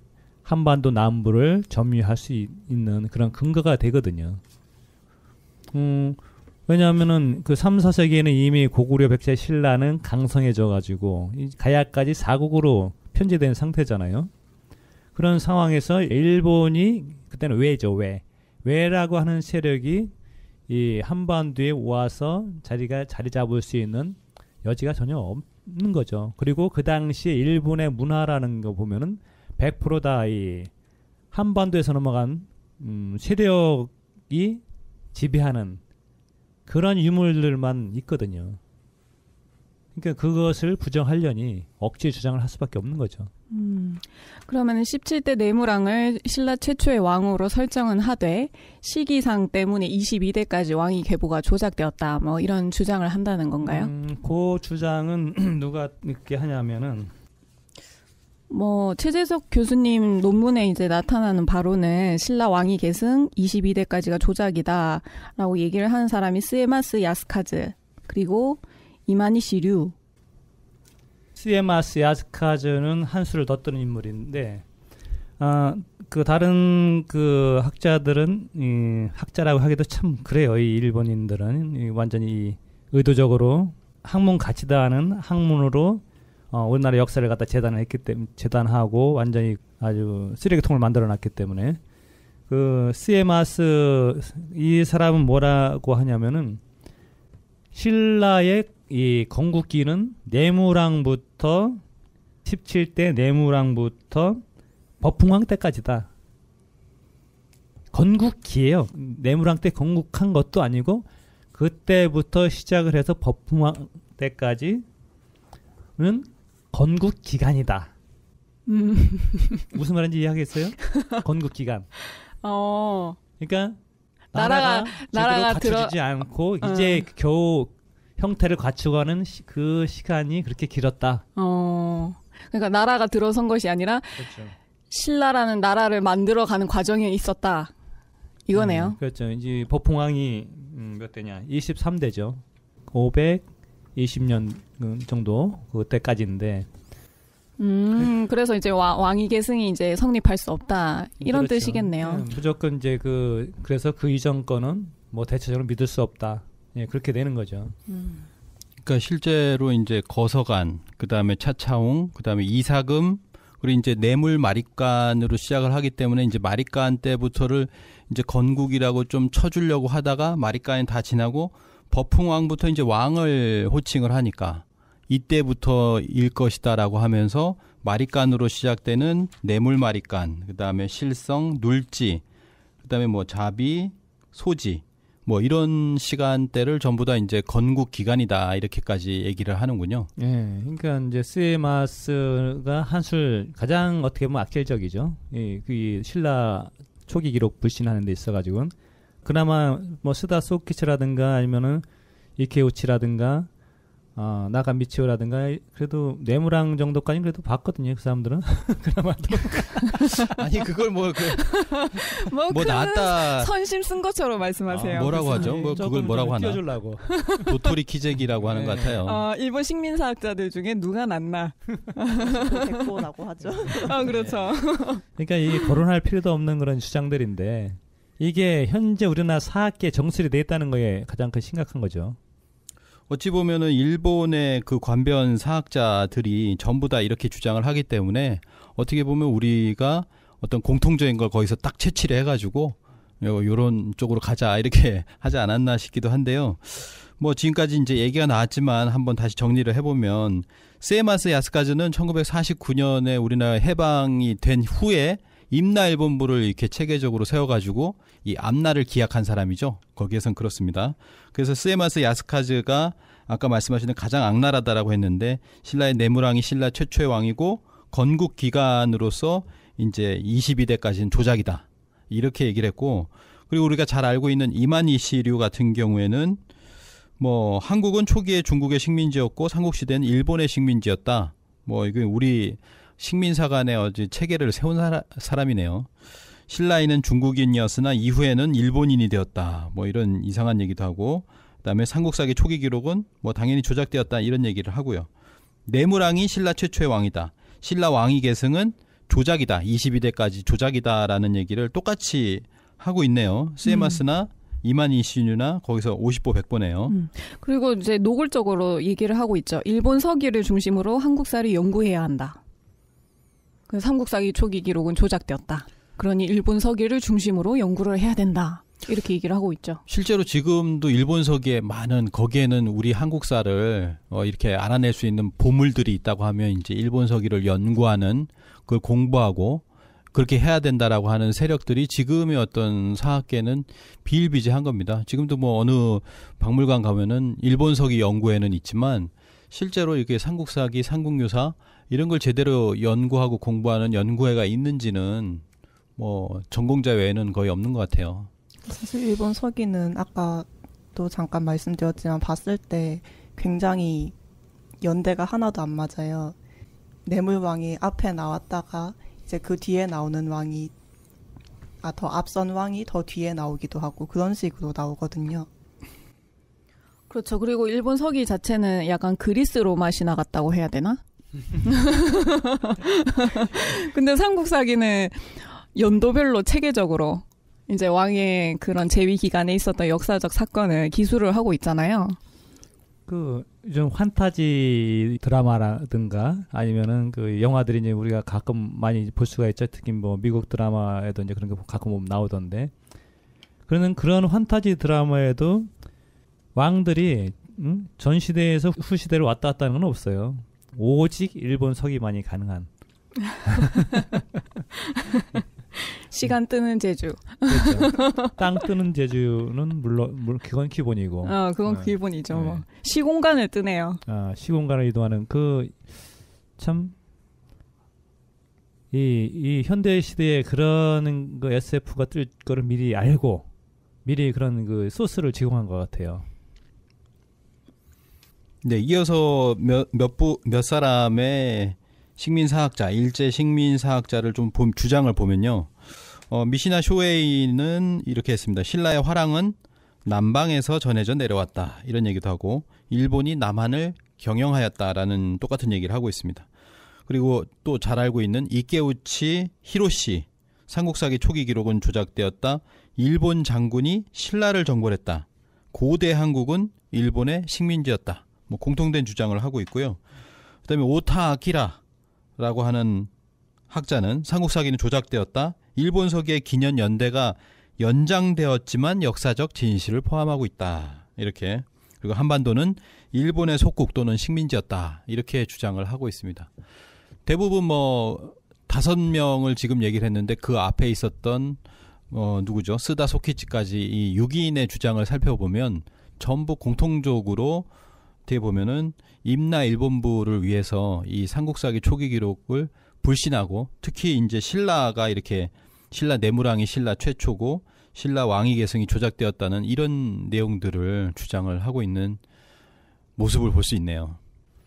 한반도 남부를 점유할 수 있는 그런 근거가 되거든요. 음, 왜냐하면은 그 3, 4세기에는 이미 고구려 백제 신라는 강성해져 가지고 가야까지 4국으로 편제된 상태잖아요. 그런 상황에서 일본이 그때는 왜죠, 왜. 왜라고 하는 세력이 이 한반도에 와서 자리가 자리 잡을 수 있는 여지가 전혀 없, 없는 거죠. 그리고 그 당시에 일본의 문화라는 거 보면은 100%다 이 한반도에서 넘어간 음, 세력이 지배하는 그런 유물들만 있거든요. 그러니까 그것을 부정하려니 억지 주장을 할 수밖에 없는 거죠. 그러면 은 17대 내무랑을 신라 최초의 왕으로 설정은 하되 시기상 때문에 22대까지 왕위 계보가 조작되었다 뭐 이런 주장을 한다는 건가요? 음, 그 주장은 누가 이렇게 하냐면은 뭐 최재석 교수님 논문에 이제 나타나는 바로는 신라 왕위 계승 22대까지가 조작이다라고 얘기를 하는 사람이 스에마스 야스카즈 그리고 이마니시류 시에마스 야스카즈는 한 수를 뒀던 인물인데 아, 그 다른 그 학자들은 이 학자라고 하기도 참 그래요. 이 일본인들은 이 완전히 이 의도적으로 학문 가치다 하는 학문으로 어, 우리나라 역사를 갖다 재단 했기 때문에 재단하고 완전히 아주 쓰레기통을 만들어 놨기 때문에 그시에마스이 사람은 뭐라고 하냐면은 신라의 이 건국기는 내무랑부터 17대 내무랑부터 버풍왕 때까지다. 건국기예요. 내무랑 때 건국한 것도 아니고 그때부터 시작을 해서 버풍왕 때까지는 건국 기간이다. 음. 무슨 말인지 이해하겠어요? 건국 기간. 어. 그러니까 나라가 나라가, 나라가 갖춰지지 들어... 않고 어. 이제 어. 겨우 형태를 갖추어가는 그 시간이 그렇게 길었다. 어, 그러니까 나라가 들어선 것이 아니라 그렇죠. 신라라는 나라를 만들어가는 과정이 있었다. 이거네요. 음, 그렇죠. 이제 법흥왕이 음, 몇 대냐? 23대죠. 520년 정도 그때까지인데. 음, 그래서 이제 와, 왕위 계승이 이제 성립할 수 없다 이런 그렇죠. 뜻이겠네요. 음, 무조건 이제 그 그래서 그 이전 거는 뭐 대체적으로 믿을 수 없다. 예, 그렇게 되는 거죠. 그러니까 실제로 이제 거서관, 그다음에 차차홍, 그다음에 이사금 그리고 이제 뇌물 마립간으로 시작을 하기 때문에 이제 마립간 때부터를 이제 건국이라고 좀 쳐주려고 하다가 마립간이 다 지나고 버풍왕부터 이제 왕을 호칭을 하니까 이때부터일 것이다라고 하면서 마립간으로 시작되는 뇌물 마립간, 그다음에 실성, 눌지, 그다음에 뭐 자비, 소지 뭐 이런 시간대를 전부 다 이제 건국 기간이다 이렇게까지 얘기를 하는군요. 예. 그러니까 이제 스에마스가 한술 가장 어떻게 보면 악질적이죠. 예, 그 신라 초기 기록 불신하는 데 있어 가지고는 그나마 뭐 스다 소키츠라든가 아니면은 이케오치라든가 어, 나가 미치오라든가 그래도 네무랑 정도까지는 그래도 봤거든요. 그 사람들은 그나마도 아니 그걸 뭐뭐 그, 뭐, 뭐 나왔다 선심 쓴 것처럼 말씀하세요. 아, 뭐라고 하죠? 뭐 네. 그걸 뭐라고 하나? 주려고 도토리 키재기라고 하는 네. 것 같아요. 어, 일본 식민사학자들 중에 누가 낫나? 백보라고 하죠. 아 그렇죠. 네. 그러니까 이 거론할 필요도 없는 그런 주장들인데 이게 현재 우리나라 사학계 정수리 돼 있다는 거에 가장 큰 심각한 거죠. 어찌 보면은 일본의 그 관변 사학자들이 전부 다 이렇게 주장을 하기 때문에 어떻게 보면 우리가 어떤 공통적인 걸 거기서 딱 채취를 해가지고 요런 쪽으로 가자 이렇게 하지 않았나 싶기도 한데요. 뭐 지금까지 이제 얘기가 나왔지만 한번 다시 정리를 해보면 세마스 야스카즈는 1949년에 우리나라 해방이 된 후에 임나일본부를 이렇게 체계적으로 세워가지고 이 앞날을 기약한 사람이죠. 거기에선 그렇습니다. 그래서 스에마스 야스카즈가 아까 말씀하신 가장 악랄하다라고 했는데 신라의 내무랑이 신라 최초의 왕이고 건국 기간으로서 이제 22대까지는 조작이다. 이렇게 얘기를 했고 그리고 우리가 잘 알고 있는 이만희씨류 같은 경우에는 뭐 한국은 초기에 중국의 식민지였고 삼국시대는 일본의 식민지였다. 뭐 이게 우리 식민사 간의 어제 체계를 세운 사람, 이네요 신라인은 중국인이었으나 이후에는 일본인이 되었다. 뭐 이런 이상한 얘기도 하고 그다음에 삼국사기 초기 기록은 뭐 당연히 조작되었다 이런 얘기를 하고요. 내무랑이 신라 최초의 왕이다. 신라 왕위 계승은 조작이다. 22대까지 조작이다라는 얘기를 똑같이 하고 있네요. 스에마스나 음. 이만 이신유나 거기서 50보 100보네요. 음. 그리고 이제 노골적으로 얘기를 하고 있죠. 일본 서기를 중심으로 한국사를 연구해야 한다. 그 삼국사기 초기 기록은 조작되었다. 그러니 일본 서기를 중심으로 연구를 해야 된다. 이렇게 얘기를 하고 있죠. 실제로 지금도 일본 서기에 많은 거기에는 우리 한국사를 어, 이렇게 알아낼 수 있는 보물들이 있다고 하면 이제 일본 서기를 연구하는 그걸 공부하고 그렇게 해야 된다라고 하는 세력들이 지금의 어떤 사학계는 비일비재한 겁니다. 지금도 뭐 어느 박물관 가면은 일본 서기 연구회는 있지만 실제로 이렇게 삼국사기, 삼국유사 이런 걸 제대로 연구하고 공부하는 연구회가 있는지는 뭐 전공자 외에는 거의 없는 것 같아요. 사실 일본 서기는 아까 또 잠깐 말씀드렸지만 봤을 때 굉장히 연대가 하나도 안 맞아요. 뇌물왕이 앞에 나왔다가 이제 그 뒤에 나오는 왕이 아, 더 앞선 왕이 더 뒤에 나오기도 하고 그런 식으로 나오거든요. 그렇죠. 그리고 일본 서기 자체는 약간 그리스 로마 신화 같다고 해야 되나? 근데 삼국사기는 연도별로 체계적으로 이제 왕의 그런 재위 기간에 있었던 역사적 사건을 기술을 하고 있잖아요. 그 요즘 판타지 드라마라든가 아니면은 그 영화들이 이제 우리가 가끔 많이 볼 수가 있죠. 특히 뭐 미국 드라마에도 이제 그런 게 가끔 보면 나오던데. 그러는 그런 환타지 드라마에도 왕들이 음? 전 시대에서 후시대로 왔다 갔다 하는 건 없어요. 오직 일본 서기만이 가능한 시간 뜨는 제주. 그렇죠. 땅 뜨는 제주는 물론, 물 그건 기본이고. 어, 그건 네. 기본이죠. 뭐. 네. 뭐. 시공간을 뜨네요. 아, 시공간을 이동하는 그 참 이, 이 현대 시대에 그런 그 SF가 뜰 거를 미리 알고 미리 그런 그 소스를 제공한 것 같아요. 네, 이어서 몇, 몇, 몇 사람의 식민사학자, 일제 식민사학자를 좀 봄, 주장을 보면요. 어, 미시나 쇼웨이는 이렇게 했습니다. 신라의 화랑은 남방에서 전해져 내려왔다. 이런 얘기도 하고, 일본이 남한을 경영하였다라는 똑같은 얘기를 하고 있습니다. 그리고 또 잘 알고 있는 이케우치 히로시 삼국사기 초기 기록은 조작되었다. 일본 장군이 신라를 정벌했다. 고대 한국은 일본의 식민지였다. 뭐 공통된 주장을 하고 있고요. 그다음에 오타 아키라라고 하는 학자는 삼국 사기는 조작되었다. 일본 서기의 기년 연대가 연장되었지만 역사적 진실을 포함하고 있다. 이렇게 그리고 한반도는 일본의 속국 또는 식민지였다. 이렇게 주장을 하고 있습니다. 대부분 뭐 다섯 명을 지금 얘기를 했는데 그 앞에 있었던 어 누구죠? 쓰다 소키치까지 이 6인의 주장을 살펴보면 전부 공통적으로 어떻게 보면은 임나 일본부를 위해서 이 삼국사기 초기 기록을 불신하고 특히 이제 신라가 이렇게 신라 내무랑이 신라 최초고 신라 왕위 계승이 조작되었다는 이런 내용들을 주장을 하고 있는 모습을 볼 수 있네요.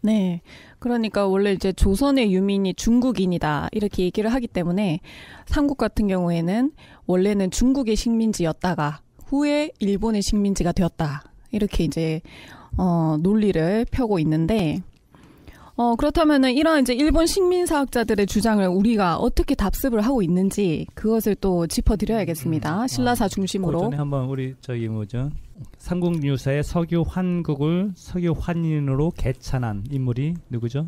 네. 그러니까 원래 이제 조선의 유민이 중국인이다. 이렇게 얘기를 하기 때문에 삼국 같은 경우에는 원래는 중국의 식민지였다가 후에 일본의 식민지가 되었다. 이렇게 이제 어, 논리를 펴고 있는데 어, 그렇다면은 이런 이제 일본 식민사학자들의 주장을 우리가 어떻게 답습을 하고 있는지 그것을 또 짚어드려야겠습니다. 음, 음. 신라사 아, 중심으로. 그 전에 한번 우리 저기 뭐죠 삼국유사의 석유 환국을 석유 환인으로 개찬한 인물이 누구죠?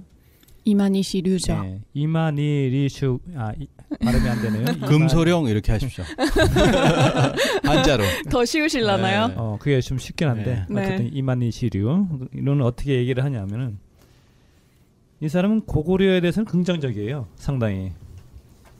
이만희씨 류죠. 네, 이만희 리슈 아 발음이 안 되네요. 금소령 이렇게 하십시오. 한자로. 더 쉬우실라나요? 네. 어, 그게 좀 쉽긴 한데 네. 어쨌든 아, 네. 이만희시류는 어떻게 얘기를 하냐면은 이 사람은 고구려에 대해서는 긍정적이에요. 상당히.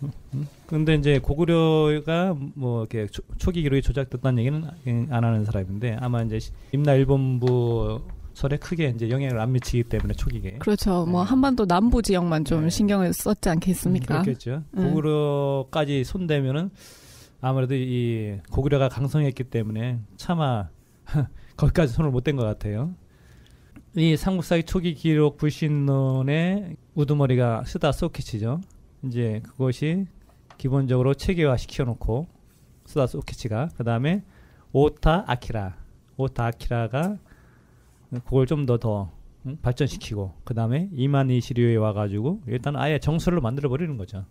음, 음. 근데 이제 고구려가 뭐 이렇게 초, 기 기록이 조작됐다는 얘기는 안 하는 사람인데 아마 이제 임나일본부 설에 크게 이제 영향을 안 미치기 때문에 초기계. 그렇죠. 뭐 네. 뭐 한반도 남부 지역만 좀 네. 신경을 썼지 않겠습니까? 음, 그렇겠죠. 고구려까지 네. 손대면은 아무래도 이 고구려가 강성했기 때문에 차마 거기까지 손을 못 댄 것 같아요. 이 삼국사기 초기 기록 불신론의 우두머리가 쓰다 소키치죠. 이제 그것이 기본적으로 체계화 시켜놓고 쓰다 소키치가 그 다음에 오타 아키라 오타 아키라가 음, 그걸 좀 더더 더, 음, 발전시키고 그 다음에 이만희 시류에 와가지고 일단 아예 정설로 만들어 버리는 거죠.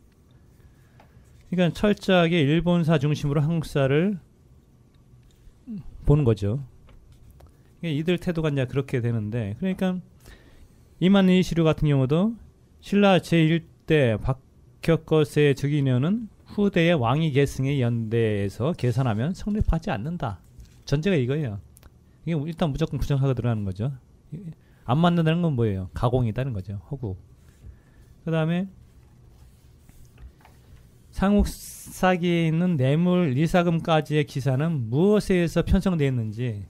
그러니까 철저하게 일본사 중심으로 한국사를 보는 거죠. 이들 태도가 이제 그렇게 되는데 그러니까 이만희 시류 같은 경우도 신라 제1대 박혁거세 즉위년은 후대의 왕위 계승의 연대에서 계산하면 성립하지 않는다. 전제가 이거예요. 이게 일단 무조건 부정사가 들어가는 거죠. 안 맞는다는 건 뭐예요? 가공이 다른 거죠. 허구. 그 다음에 상욱사기에 있는 뇌물 리사금까지의 기사는 무엇에 의해서 편성되었는지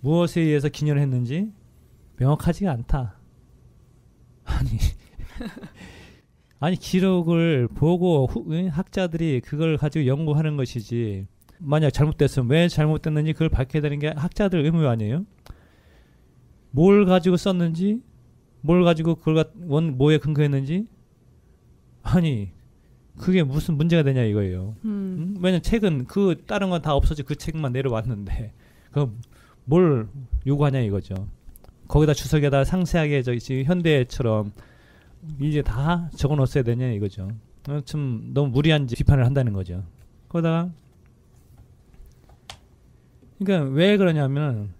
무엇에 의해서 기념을 했는지 명확하지가 않다. 아니 아니 기록을 보고 후, 학자들이 그걸 가지고 연구하는 것이지 만약 잘못됐으면 왜 잘못됐는지 그걸 밝혀야 되는 게 학자들 의무 아니에요? 뭘 가지고 썼는지, 뭘 가지고 그걸 원 뭐에 근거했는지 아니 그게 무슨 문제가 되냐 이거예요. 음. 음? 왜냐면 책은 그 다른 건 다없어지고그 책만 내려왔는데 그뭘 요구하냐 이거죠. 거기다 주석에다 상세하게 저기 지금 현대처럼 이제 다 적어놓았어야 되냐 이거죠. 어, 좀 너무 무리한 비판을 한다는 거죠. 거기다가 그러니까 왜 그러냐면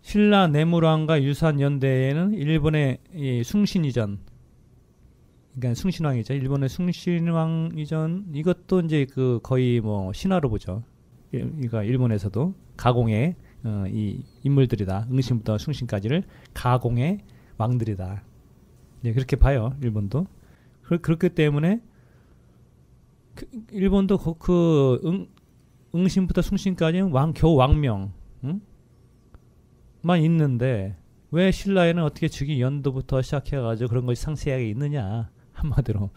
신라 내무왕과유사한 연대에는 일본의 이 숭신 이전 그러니까 숭신왕 이죠 일본의 숭신왕 이전 이것도 이제 그 거의 뭐 신화로 보죠. 예, 그러니까 일본에서도 가공의 어, 이 인물들이다. 응신부터 숭신까지를 가공의 왕들이다. 네, 그렇게 봐요. 일본도. 그, 그렇기 때문에 그, 일본도 그, 그 응, 응신부터 숭신까지는 왕, 겨우 왕명, 응? 만 있는데, 왜 신라에는 어떻게 즉위 연도부터 시작해가지고 그런 것이 상세하게 있느냐. 한마디로.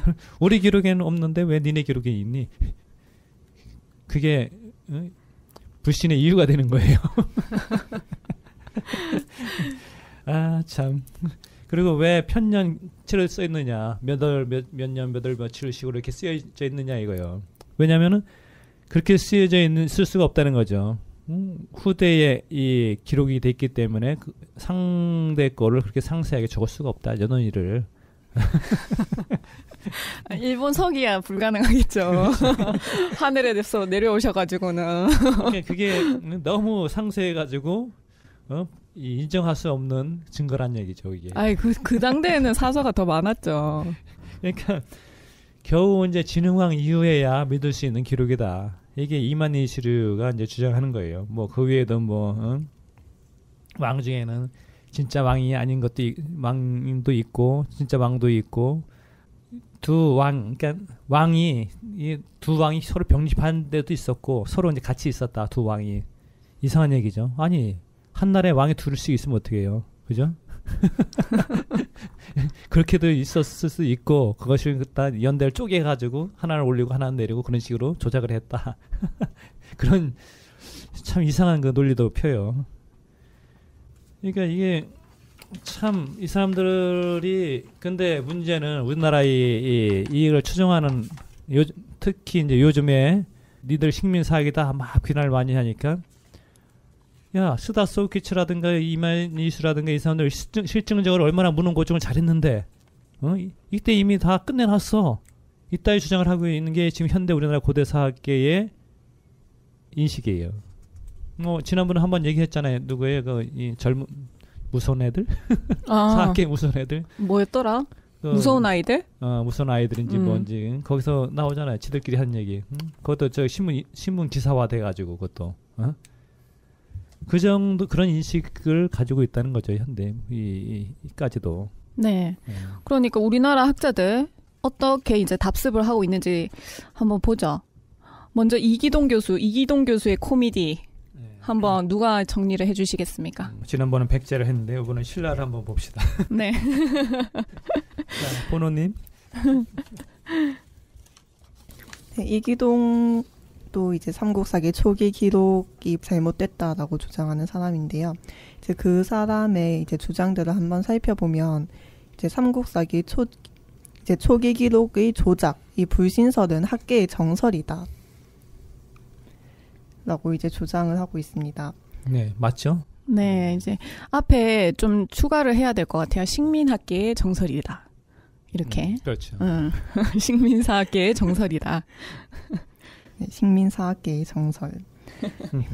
우리 기록에는 없는데 왜 니네 기록에 있니? 그게, 응? 불신의 이유가 되는 거예요. 아, 참. 그리고 왜 편년치를 써 있느냐, 몇 월, 몇, 몇 년, 몇 월, 며칠식으로 이렇게 쓰여져 있느냐 이거요. 왜냐면은 그렇게 쓰여져 있는 쓸 수가 없다는 거죠. 음, 후대에 이 기록이 돼 있기 때문에 그 상대 거를 그렇게 상세하게 적을 수가 없다. 연원 일을 일본 서기야 불가능하겠죠. 하늘에 대서 내려오셔가지고는. 그게 너무 상세해가지고 어? 인정할 수 없는 증거란 얘기죠 이게. 아그그 그 당대에는 사서가 더 많았죠. 그러니까 겨우 이제 진흥왕 이후에야 믿을 수 있는 기록이다. 이게 이만니시르가 이제 주장하는 거예요. 뭐 그 외에도 뭐왕 응? 중에는 진짜 왕이 아닌 것도 이, 왕도 있고 진짜 왕도 있고 두 왕 그러니까 왕이 이두 왕이 서로 병립한 데도 있었고 서로 이제 같이 있었다 두 왕이 이상한 얘기죠. 아니 한 나라에 왕이 둘씩 있으면 어떻게 해요? 그죠? 그렇게도 있었을 수 있고 그것이 일단 연대를 쪼개 가지고 하나를 올리고 하나를 내리고 그런 식으로 조작을 했다. 그런 참 이상한 그 논리도 펴요. 그러니까 이게 참 이 사람들이 근데 문제는 우리나라의 이, 이익을 추종하는 요, 특히 이제 요즘에 니들 식민 사기다 막 비난을 많이 하니까 야 스다 소키츠라든가 이만니스라든가이 사람들 실증, 실증적으로 얼마나 무는 고증을 잘했는데 어? 이때 이미 다 끝내놨어 이따위 주장을 하고 있는 게 지금 현대 우리나라 고대사학계의 인식이에요 뭐 지난번에 한번 얘기했잖아요 누구예요 그이 젊은 무서운 애들 아, 사학계 무서운 애들 뭐였더라 그, 무서운 아이들? 어, 무서운 아이들인지 음. 뭔지 거기서 나오잖아요. 지들끼리 한 얘기. 음? 그것도 저 신문 신문 기사화 돼가지고 그것도. 어? 그 정도 그런 인식을 가지고 있다는 거죠 현대까지도. 네. 네. 그러니까 우리나라 학자들 어떻게 이제 답습을 하고 있는지 한번 보죠. 먼저 이기동 교수, 이기동 교수의 코미디 네. 한번 누가 정리를 해주시겠습니까? 음, 지난번은 백제를 했는데 이번은 신라를 한번 봅시다. 네. 자, 보노님. 네, 이기동 또 이제 삼국사기 초기 기록이 잘못됐다라고 주장하는 사람인데요. 이제 그 사람의 이제 주장들을 한번 살펴보면 이제 삼국사기 초 이제 초기 기록의 조작 이 불신설은 학계의 정설이다. 라고 이제 주장을 하고 있습니다. 네, 맞죠? 네, 이제 앞에 좀 추가를 해야 될 것 같아요. 식민학계의 정설이다. 이렇게. 음, 그렇죠. 응. 식민사학계의 정설이다. 식민사학계의 정설. 음.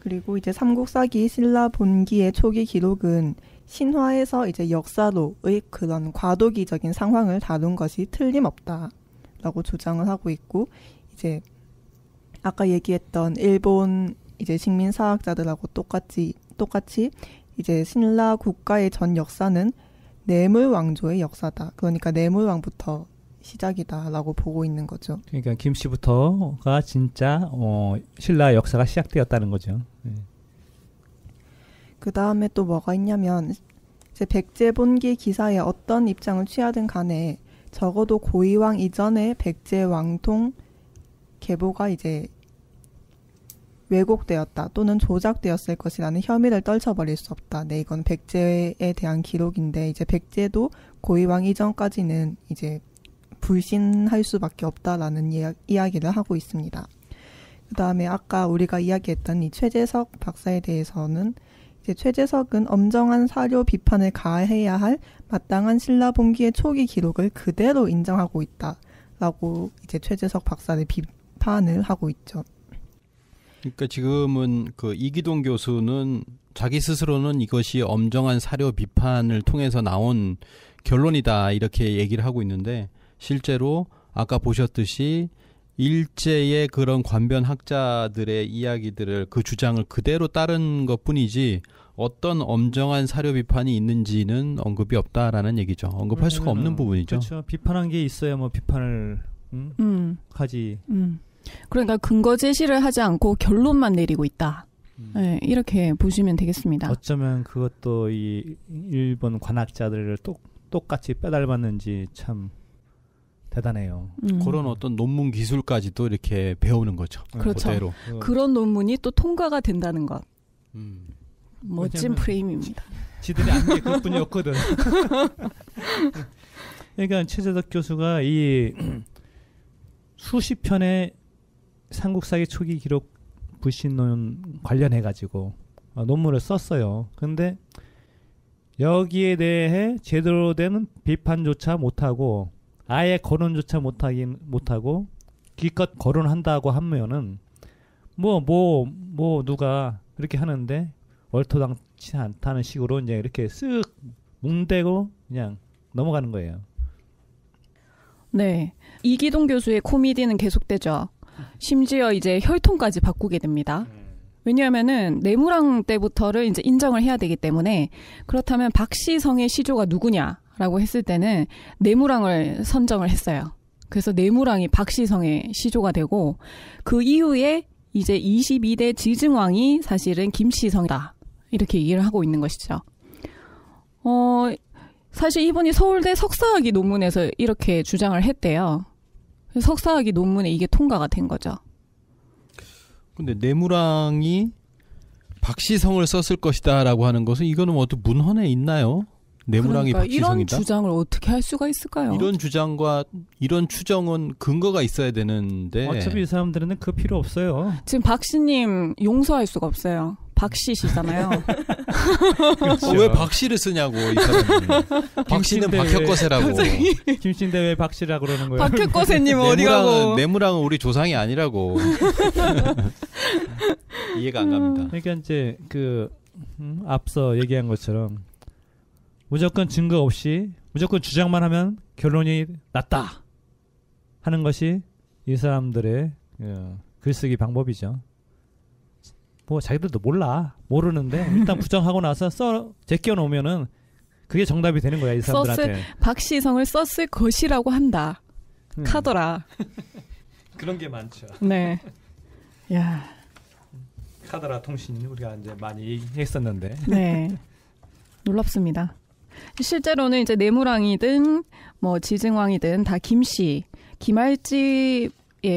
그리고 이제 삼국사기 신라 본기의 초기 기록은 신화에서 이제 역사로의 그런 과도기적인 상황을 다룬 것이 틀림없다라고 주장을 하고 있고 이제 아까 얘기했던 일본 이제 식민 사학자들하고 똑같이 똑같이 이제 신라 국가의 전 역사는 뇌물 왕조의 역사다. 그러니까 뇌물 왕부터 시작이다라고 보고 있는 거죠. 그러니까 김 씨부터가 진짜 어, 신라 역사가 시작되었다는 거죠. 네. 그 다음에 또 뭐가 있냐면 제 백제본기 기사에 어떤 입장을 취하든 간에 적어도 고이왕 이전에 백제 왕통 계보가 이제 왜곡되었다 또는 조작되었을 것이라는 혐의를 떨쳐버릴 수 없다. 네, 이건 백제에 대한 기록인데 이제 백제도 고이왕 이전까지는 이제 불신할 수밖에 없다라는 이야, 이야기를 하고 있습니다. 그 다음에 아까 우리가 이야기했던 이 최재석 박사에 대해서는 이제 최재석은 엄정한 사료 비판을 가해야 할 마땅한 신라봉기의 초기 기록을 그대로 인정하고 있다라고 이제 최재석 박사를 비판을 하고 있죠. 그러니까 지금은 그 이기동 교수는 자기 스스로는 이것이 엄정한 사료 비판을 통해서 나온 결론이다 이렇게 얘기를 하고 있는데 실제로 아까 보셨듯이 일제의 그런 관변 학자들의 이야기들을 그 주장을 그대로 따른 것 뿐이지 어떤 엄정한 사료 비판이 있는지는 언급이 없다라는 얘기죠. 언급할 수가 없는 부분이죠. 그렇죠. 비판한 게 있어야 뭐 비판을 음? 음. 하지. 음. 그러니까 근거 제시를 하지 않고 결론만 내리고 있다. 음. 네, 이렇게 보시면 되겠습니다. 어쩌면 그것도 이 일본 관학자들을 똑, 똑같이 빼닮았는지 참 대단해요. 음. 그런 어떤 논문 기술까지도 이렇게 배우는 거죠. 네. 그렇죠. 그대로. 그런 논문이 또 통과가 된다는 것. 음. 멋진 프레임입니다. 지들이 안게 그뿐이었거든. 그러니까 최재덕 교수가 이 수십 편의 삼국사기 초기 기록 불신론 관련해 가지고 어, 논문을 썼어요. 근데 여기에 대해 제대로 된 비판조차 못하고 아예 거론조차 못하긴 못하고 기껏 거론한다고 하면은 뭐 뭐, 뭐 누가 그렇게 하는데 월토당치 않다는 식으로 이제 이렇게 쓱 뭉대고 그냥 넘어가는 거예요. 네. 이기동 교수의 코미디는 계속되죠. 심지어 이제 혈통까지 바꾸게 됩니다. 왜냐하면은 내물왕 때부터를 이제 인정을 해야 되기 때문에 그렇다면 박시성의 시조가 누구냐? 라고 했을 때는 내무랑을 선정을 했어요. 그래서 내무랑이 박시성의 시조가 되고 그 이후에 이제 22대 지증왕이 사실은 김시성이다. 이렇게 얘기를 하고 있는 것이죠. 어, 사실 이분이 서울대 석사학위 논문에서 이렇게 주장을 했대요. 석사학위 논문에 이게 통과가 된 거죠. 근데 내무랑이 박시성을 썼을 것이다라고 하는 것은 이거는 뭐 어떤 문헌에 있나요? 내무랑이 그러니까 박지성이다. 주장을 어떻게 할 수가 있을까요? 이런 주장과 이런 추정은 근거가 있어야 되는데 어차피 이 사람들은 그 필요 없어요. 지금 박씨님 용서할 수가 없어요. 박씨시잖아요. 그렇죠. 어, 왜 박씨를 쓰냐고 이사람 박씨는 박혁거세라고. 갑자기 김왜 박씨라 그러는 거예요? 박혁거세님 어디 가고? 내무랑은 우리 조상이 아니라고. 이해가 안 갑니다. 그러니까 이제 그 음, 앞서 얘기한 것처럼 무조건 증거 없이 무조건 주장만 하면 결론이 났다 하는 것이 이 사람들의 예, 글쓰기 방법이죠. 뭐 자기들도 몰라 모르는데 일단 부정하고 나서 써 제껴 놓으면은 그게 정답이 되는 거야 이 사람들한테. 썼을, 박시성을 썼을 것이라고 한다. 음. 카더라. 그런 게 많죠. 네. 야. 카더라 통신 우리가 이제 많이 했었는데. 네. 놀랍습니다. 실제로는 이제 네모랑이든 뭐 지증왕이든 다 김씨, 김알지의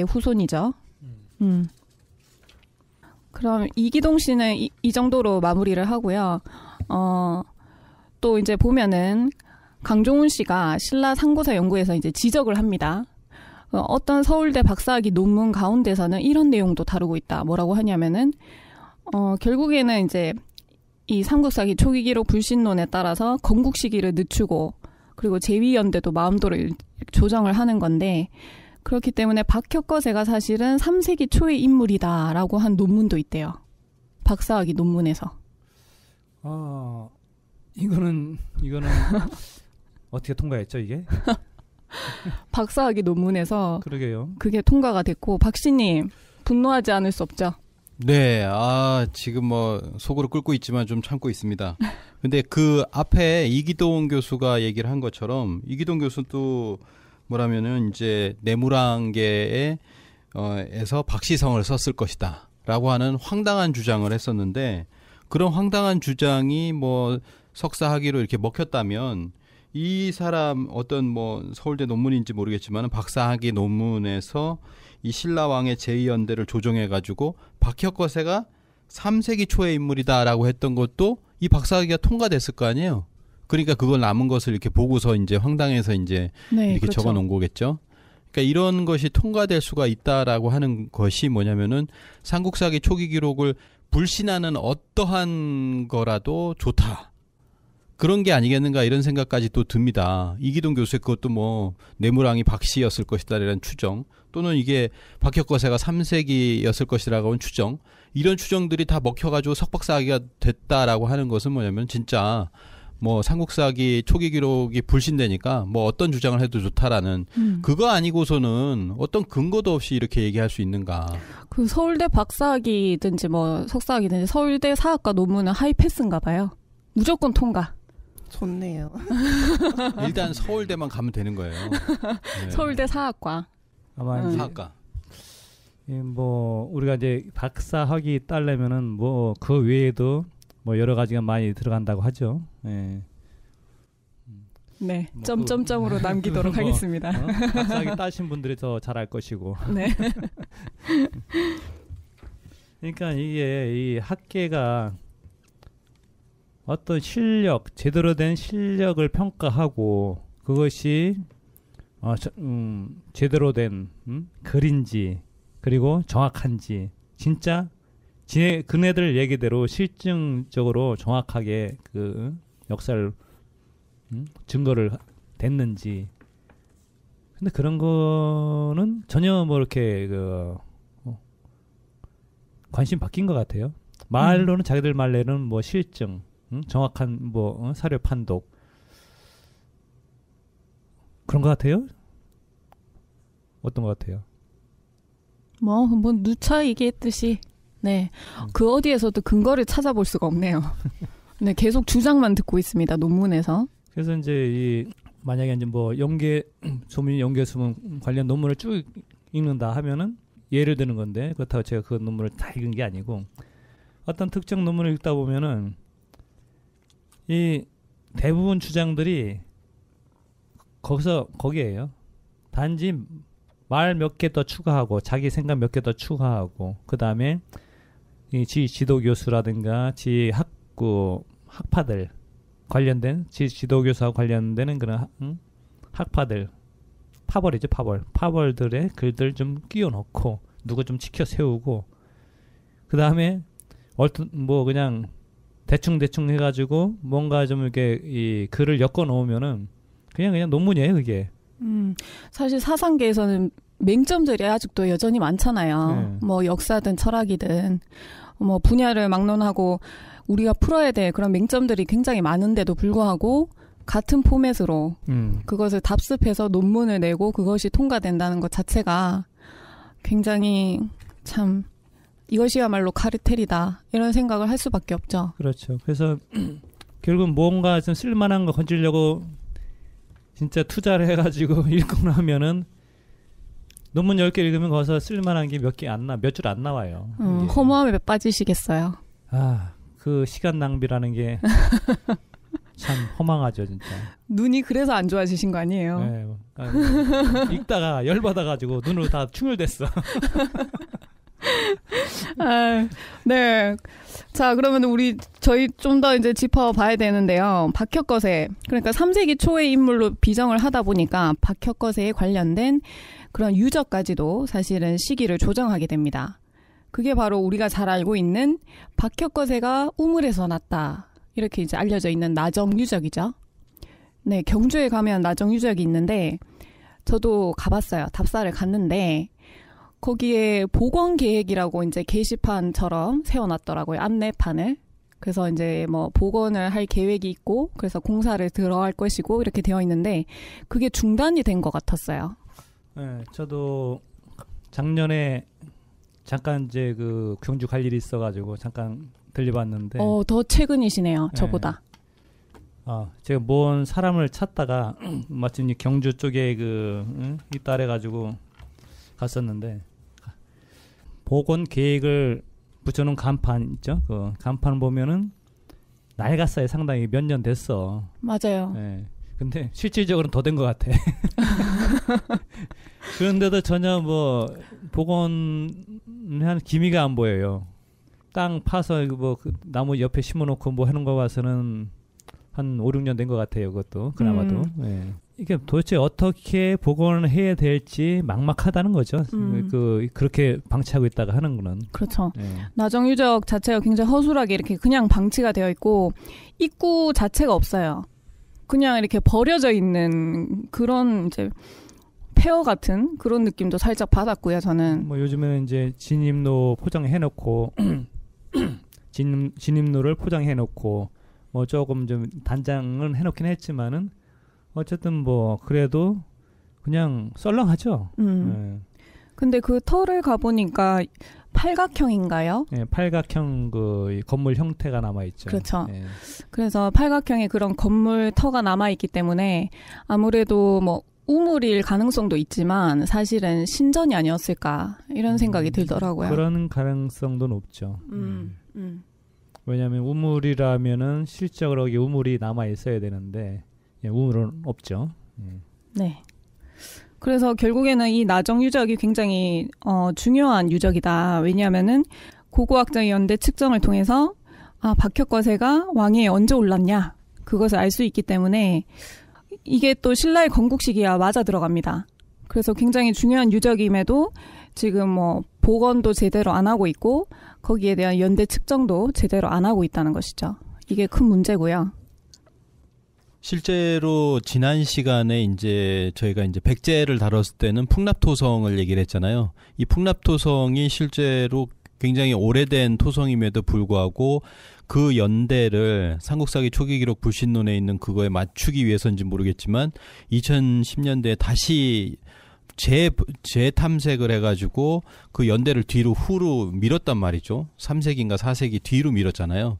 후손이죠. 음. 음. 그럼 이기동 씨는 이, 이 정도로 마무리를 하고요. 어, 또 이제 보면은 강종훈 씨가 신라 상고사 연구에서 이제 지적을 합니다. 어, 떤 서울대 박사학위 논문 가운데서는 이런 내용도 다루고 있다. 뭐라고 하냐면은 어, 결국에는 이제 이 삼국사기 초기 기록 불신론에 따라서 건국 시기를 늦추고 그리고 제위연대도 마음대로 조정을 하는 건데 그렇기 때문에 박혁거제가 사실은 3세기 초의 인물이다라고 한 논문도 있대요. 박사학위 논문에서. 아 이거는 이거는 어떻게 통과했죠 이게? 박사학위 논문에서 그러게요. 그게 통과가 됐고 박씨님 분노하지 않을 수 없죠. 네, 아, 지금 뭐 속으로 끓고 있지만 좀 참고 있습니다. 근데 그 앞에 이기동 교수가 얘기를 한 것처럼 이기동 교수도 뭐라면은 이제 내무랑계에 어에서 박시성을 썼을 것이다라고 하는 황당한 주장을 했었는데 그런 황당한 주장이 뭐 석사학위로 이렇게 먹혔다면 이 사람 어떤 뭐 서울대 논문인지 모르겠지만 박사학위 논문에서 이 신라 왕의 제2연대를 조정해 가지고 박혁거세가 3세기 초의 인물이다라고 했던 것도 이 박사학위가 통과됐을 거 아니에요. 그러니까 그걸 남은 것을 이렇게 보고서 이제 황당해서 이제 네, 이렇게 그렇죠. 적어 놓은 거겠죠. 그러니까 이런 것이 통과될 수가 있다라고 하는 것이 뭐냐면은 삼국사기 초기 기록을 불신하는 어떠한 거라도 좋다. 그런 게 아니겠는가 이런 생각까지 또 듭니다. 이기동 교수의 그것도 뭐 뇌물왕이 박씨였을 것이다라는 추정 또는 이게 박혁거세가 3세기였을 것이라고 하는 추정 이런 추정들이 다 먹혀가지고 석박사학이가 됐다라고 하는 것은 뭐냐면 진짜 뭐 삼국사기 초기 기록이 불신되니까 뭐 어떤 주장을 해도 좋다라는 음. 그거 아니고서는 어떤 근거도 없이 이렇게 얘기할 수 있는가? 그 서울대 박사학위든지뭐석사학위든지 뭐 서울대 사학과 논문은 하이패스인가 봐요. 무조건 통과. 좋네요. 일단 서울대만 가면 되는 거예요. 네. 서울대 사학과. 아마 음. 사학과. 뭐 우리가 이제 박사 학위 딸려면은 뭐 그 외에도 뭐 여러 가지가 많이 들어간다고 하죠. 예. 네, 뭐 점점점으로 그, 남기도록 뭐, 하겠습니다. 어? 박사학위 따신 분들이 더 잘할 것이고. 네. 그러니까 이게 이 학계가 어떤 실력, 제대로 된 실력을 평가하고 그것이 어, 저, 음, 제대로 된 음? 글인지 그리고 정확한지 진짜 지네 그네들 얘기대로 실증적으로 정확하게 그 역사를 음? 증거를 됐는지 근데 그런 거는 전혀 뭐 이렇게 그 어, 관심 바뀐 것 같아요. 말로는 자기들 말로는 뭐 실증 응? 정확한 뭐 어? 사료 판독 그런 것 같아요? 어떤 것 같아요? 뭐, 뭐 누차 얘기했듯이 네. 음. 그 어디에서도 근거를 찾아볼 수가 없네요. 네, 계속 주장만 듣고 있습니다. 논문에서. 그래서 이제 이 만약에 이제 뭐 연계 조민 연계 수문 관련 논문을 쭉 읽는다 하면은 예를 드는 건데 그렇다고 제가 그 논문을 다 읽은 게 아니고 어떤 특정 논문을 읽다 보면은 이 대부분 주장들이 거기서 거기에요. 단지 말 몇 개 더 추가하고 자기 생각 몇 개 더 추가하고 그 다음에 이 지 지도 교수라든가 지 학구 학파들 관련된 지 지도 교수와 관련되는 그런 학, 응? 학파들 파벌이죠 파벌 파벌들의 글들 좀 끼워 넣고 누구 좀 지켜 세우고 그 다음에 얼튼 뭐 그냥 대충 대충 해가지고 뭔가 좀 이렇게 이 글을 엮어 놓으면은 그냥 그냥 논문이에요 그게. 음 사실 사상계에서는 맹점들이 아직도 여전히 많잖아요. 네. 뭐 역사든 철학이든 뭐 분야를 막론하고 우리가 풀어야 될 그런 맹점들이 굉장히 많은데도 불구하고 같은 포맷으로 음. 그것을 답습해서 논문을 내고 그것이 통과된다는 것 자체가 굉장히 참 이것이야말로 카르텔이다 이런 생각을 할 수밖에 없죠. 그렇죠. 그래서 결국 뭔가 좀 쓸만한 거 건지려고 진짜 투자를 해가지고 읽고 나면은 논문 열 개 읽으면 거기서 쓸만한 게 몇 개 안 나, 몇 줄 안 나와요. 음, 허무함에 빠지시겠어요. 아, 그 시간 낭비라는 게 참 허망하죠, 진짜. 눈이 그래서 안 좋아지신 거 아니에요? 네. 뭐, 아니, 읽다가 열받아가지고 눈으로 다 충혈됐어. 아, 네. 자, 그러면 우리 저희 좀 더 이제 짚어봐야 되는데요. 박혁거세. 그러니까 3세기 초의 인물로 비정을 하다 보니까 박혁거세에 관련된 그런 유적까지도 사실은 시기를 조정하게 됩니다. 그게 바로 우리가 잘 알고 있는 박혁거세가 우물에서 났다. 이렇게 이제 알려져 있는 나정유적이죠. 네, 경주에 가면 나정유적이 있는데 저도 가봤어요. 답사를 갔는데 거기에 보건 계획이라고 이제 게시판처럼 세워놨더라고요. 안내판을. 그래서 이제 뭐 복원을 할 계획이 있고 그래서 공사를 들어갈 것이고 이렇게 되어 있는데 그게 중단이 된 것 같았어요. 네, 저도 작년에 잠깐 이제 그 경주 갈 일이 있어가지고 잠깐 들려봤는데. 어, 더 최근이시네요, 네. 저보다. 아, 제가 뭔 사람을 찾다가 마침 경주 쪽에 그 응? 이따래 가지고 갔었는데 보건 계획을 붙여놓은 간판 있죠. 그 간판 보면은 낡았어요. 상당히 몇 년 됐어. 맞아요. 네. 근데 실질적으로는 더 된 것 같아. 그런데도 전혀 뭐 복원한 기미가 안 보여요. 땅 파서 뭐 그 나무 옆에 심어놓고 뭐해 하는 거 봐서는 한 5, 6년 된 것 같아요. 그것도 그나마도. 음. 네. 이게 도대체 어떻게 복원해야 을 될지 막막하다는 거죠. 음. 그 그렇게 방치하고 있다가 하는 거는 그렇죠. 네. 예. 나정 유적 자체가 굉장히 허술하게 이렇게 그냥 방치가 되어 있고 입구 자체가 없어요. 그냥 이렇게 버려져 있는 그런 이제 폐허 같은 그런 느낌도 살짝 받았고요. 저는 뭐 요즘에는 이제 진입로 포장해놓고 진입 진입로를 포장해놓고 뭐 조금 좀 단장은 해놓긴 했지만은 어쨌든 뭐 그래도 그냥 썰렁하죠. 음. 네. 근데 그 터를 가보니까 팔각형인가요? 네, 팔각형 그 건물 형태가 남아있죠. 그렇죠. 네. 그래서 팔각형의 그런 건물 터가 남아있기 때문에 아무래도 뭐 우물일 가능성도 있지만 사실은 신전이 아니었을까 이런 음. 생각이 들더라고요. 그런 가능성도 높죠. 음, 음. 음. 왜냐하면 우물이라면은 실적으로 우물이 남아 있어야 되는데 예, 우물은 없죠. 예. 네. 그래서 결국에는 이 나정 유적이 굉장히 어, 중요한 유적이다. 왜냐하면은 고고학자연대 의 측정을 통해서 아 박혁거세가 왕위에 언제 올랐냐 그것을 알 수 있기 때문에 이게 또 신라의 건국 시기와 맞아 들어갑니다. 그래서 굉장히 중요한 유적임에도 지금 뭐 복원도 제대로 안 하고 있고 거기에 대한 연대 측정도 제대로 안 하고 있다는 것이죠. 이게 큰 문제고요. 실제로 지난 시간에 이제 저희가 이제 백제를 다뤘을 때는 풍납토성을 얘기를 했잖아요. 이 풍납토성이 실제로 굉장히 오래된 토성임에도 불구하고 그 연대를 삼국사기 초기 기록 불신론에 있는 그거에 맞추기 위해서인지 모르겠지만 2010년대에 다시 재, 재탐색을 해가지고 그 연대를 뒤로 후로 밀었단 말이죠. 3세기인가 4세기 뒤로 밀었잖아요.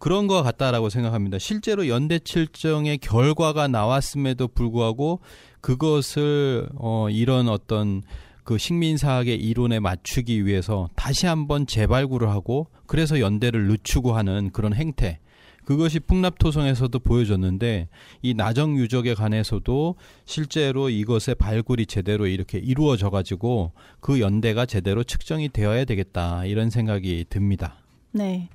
그런 것 같다라고 생각합니다. 실제로 연대 칠정의 결과가 나왔음에도 불구하고 그것을 어 이런 어떤 그 식민사학의 이론에 맞추기 위해서 다시 한번 재발굴을 하고 그래서 연대를 늦추고 하는 그런 행태 그것이 풍납토성에서도 보여졌는데 이 나정 유적에 관해서도 실제로 이것의 발굴이 제대로 이렇게 이루어져 가지고 그 연대가 제대로 측정이 되어야 되겠다 이런 생각이 듭니다. 네.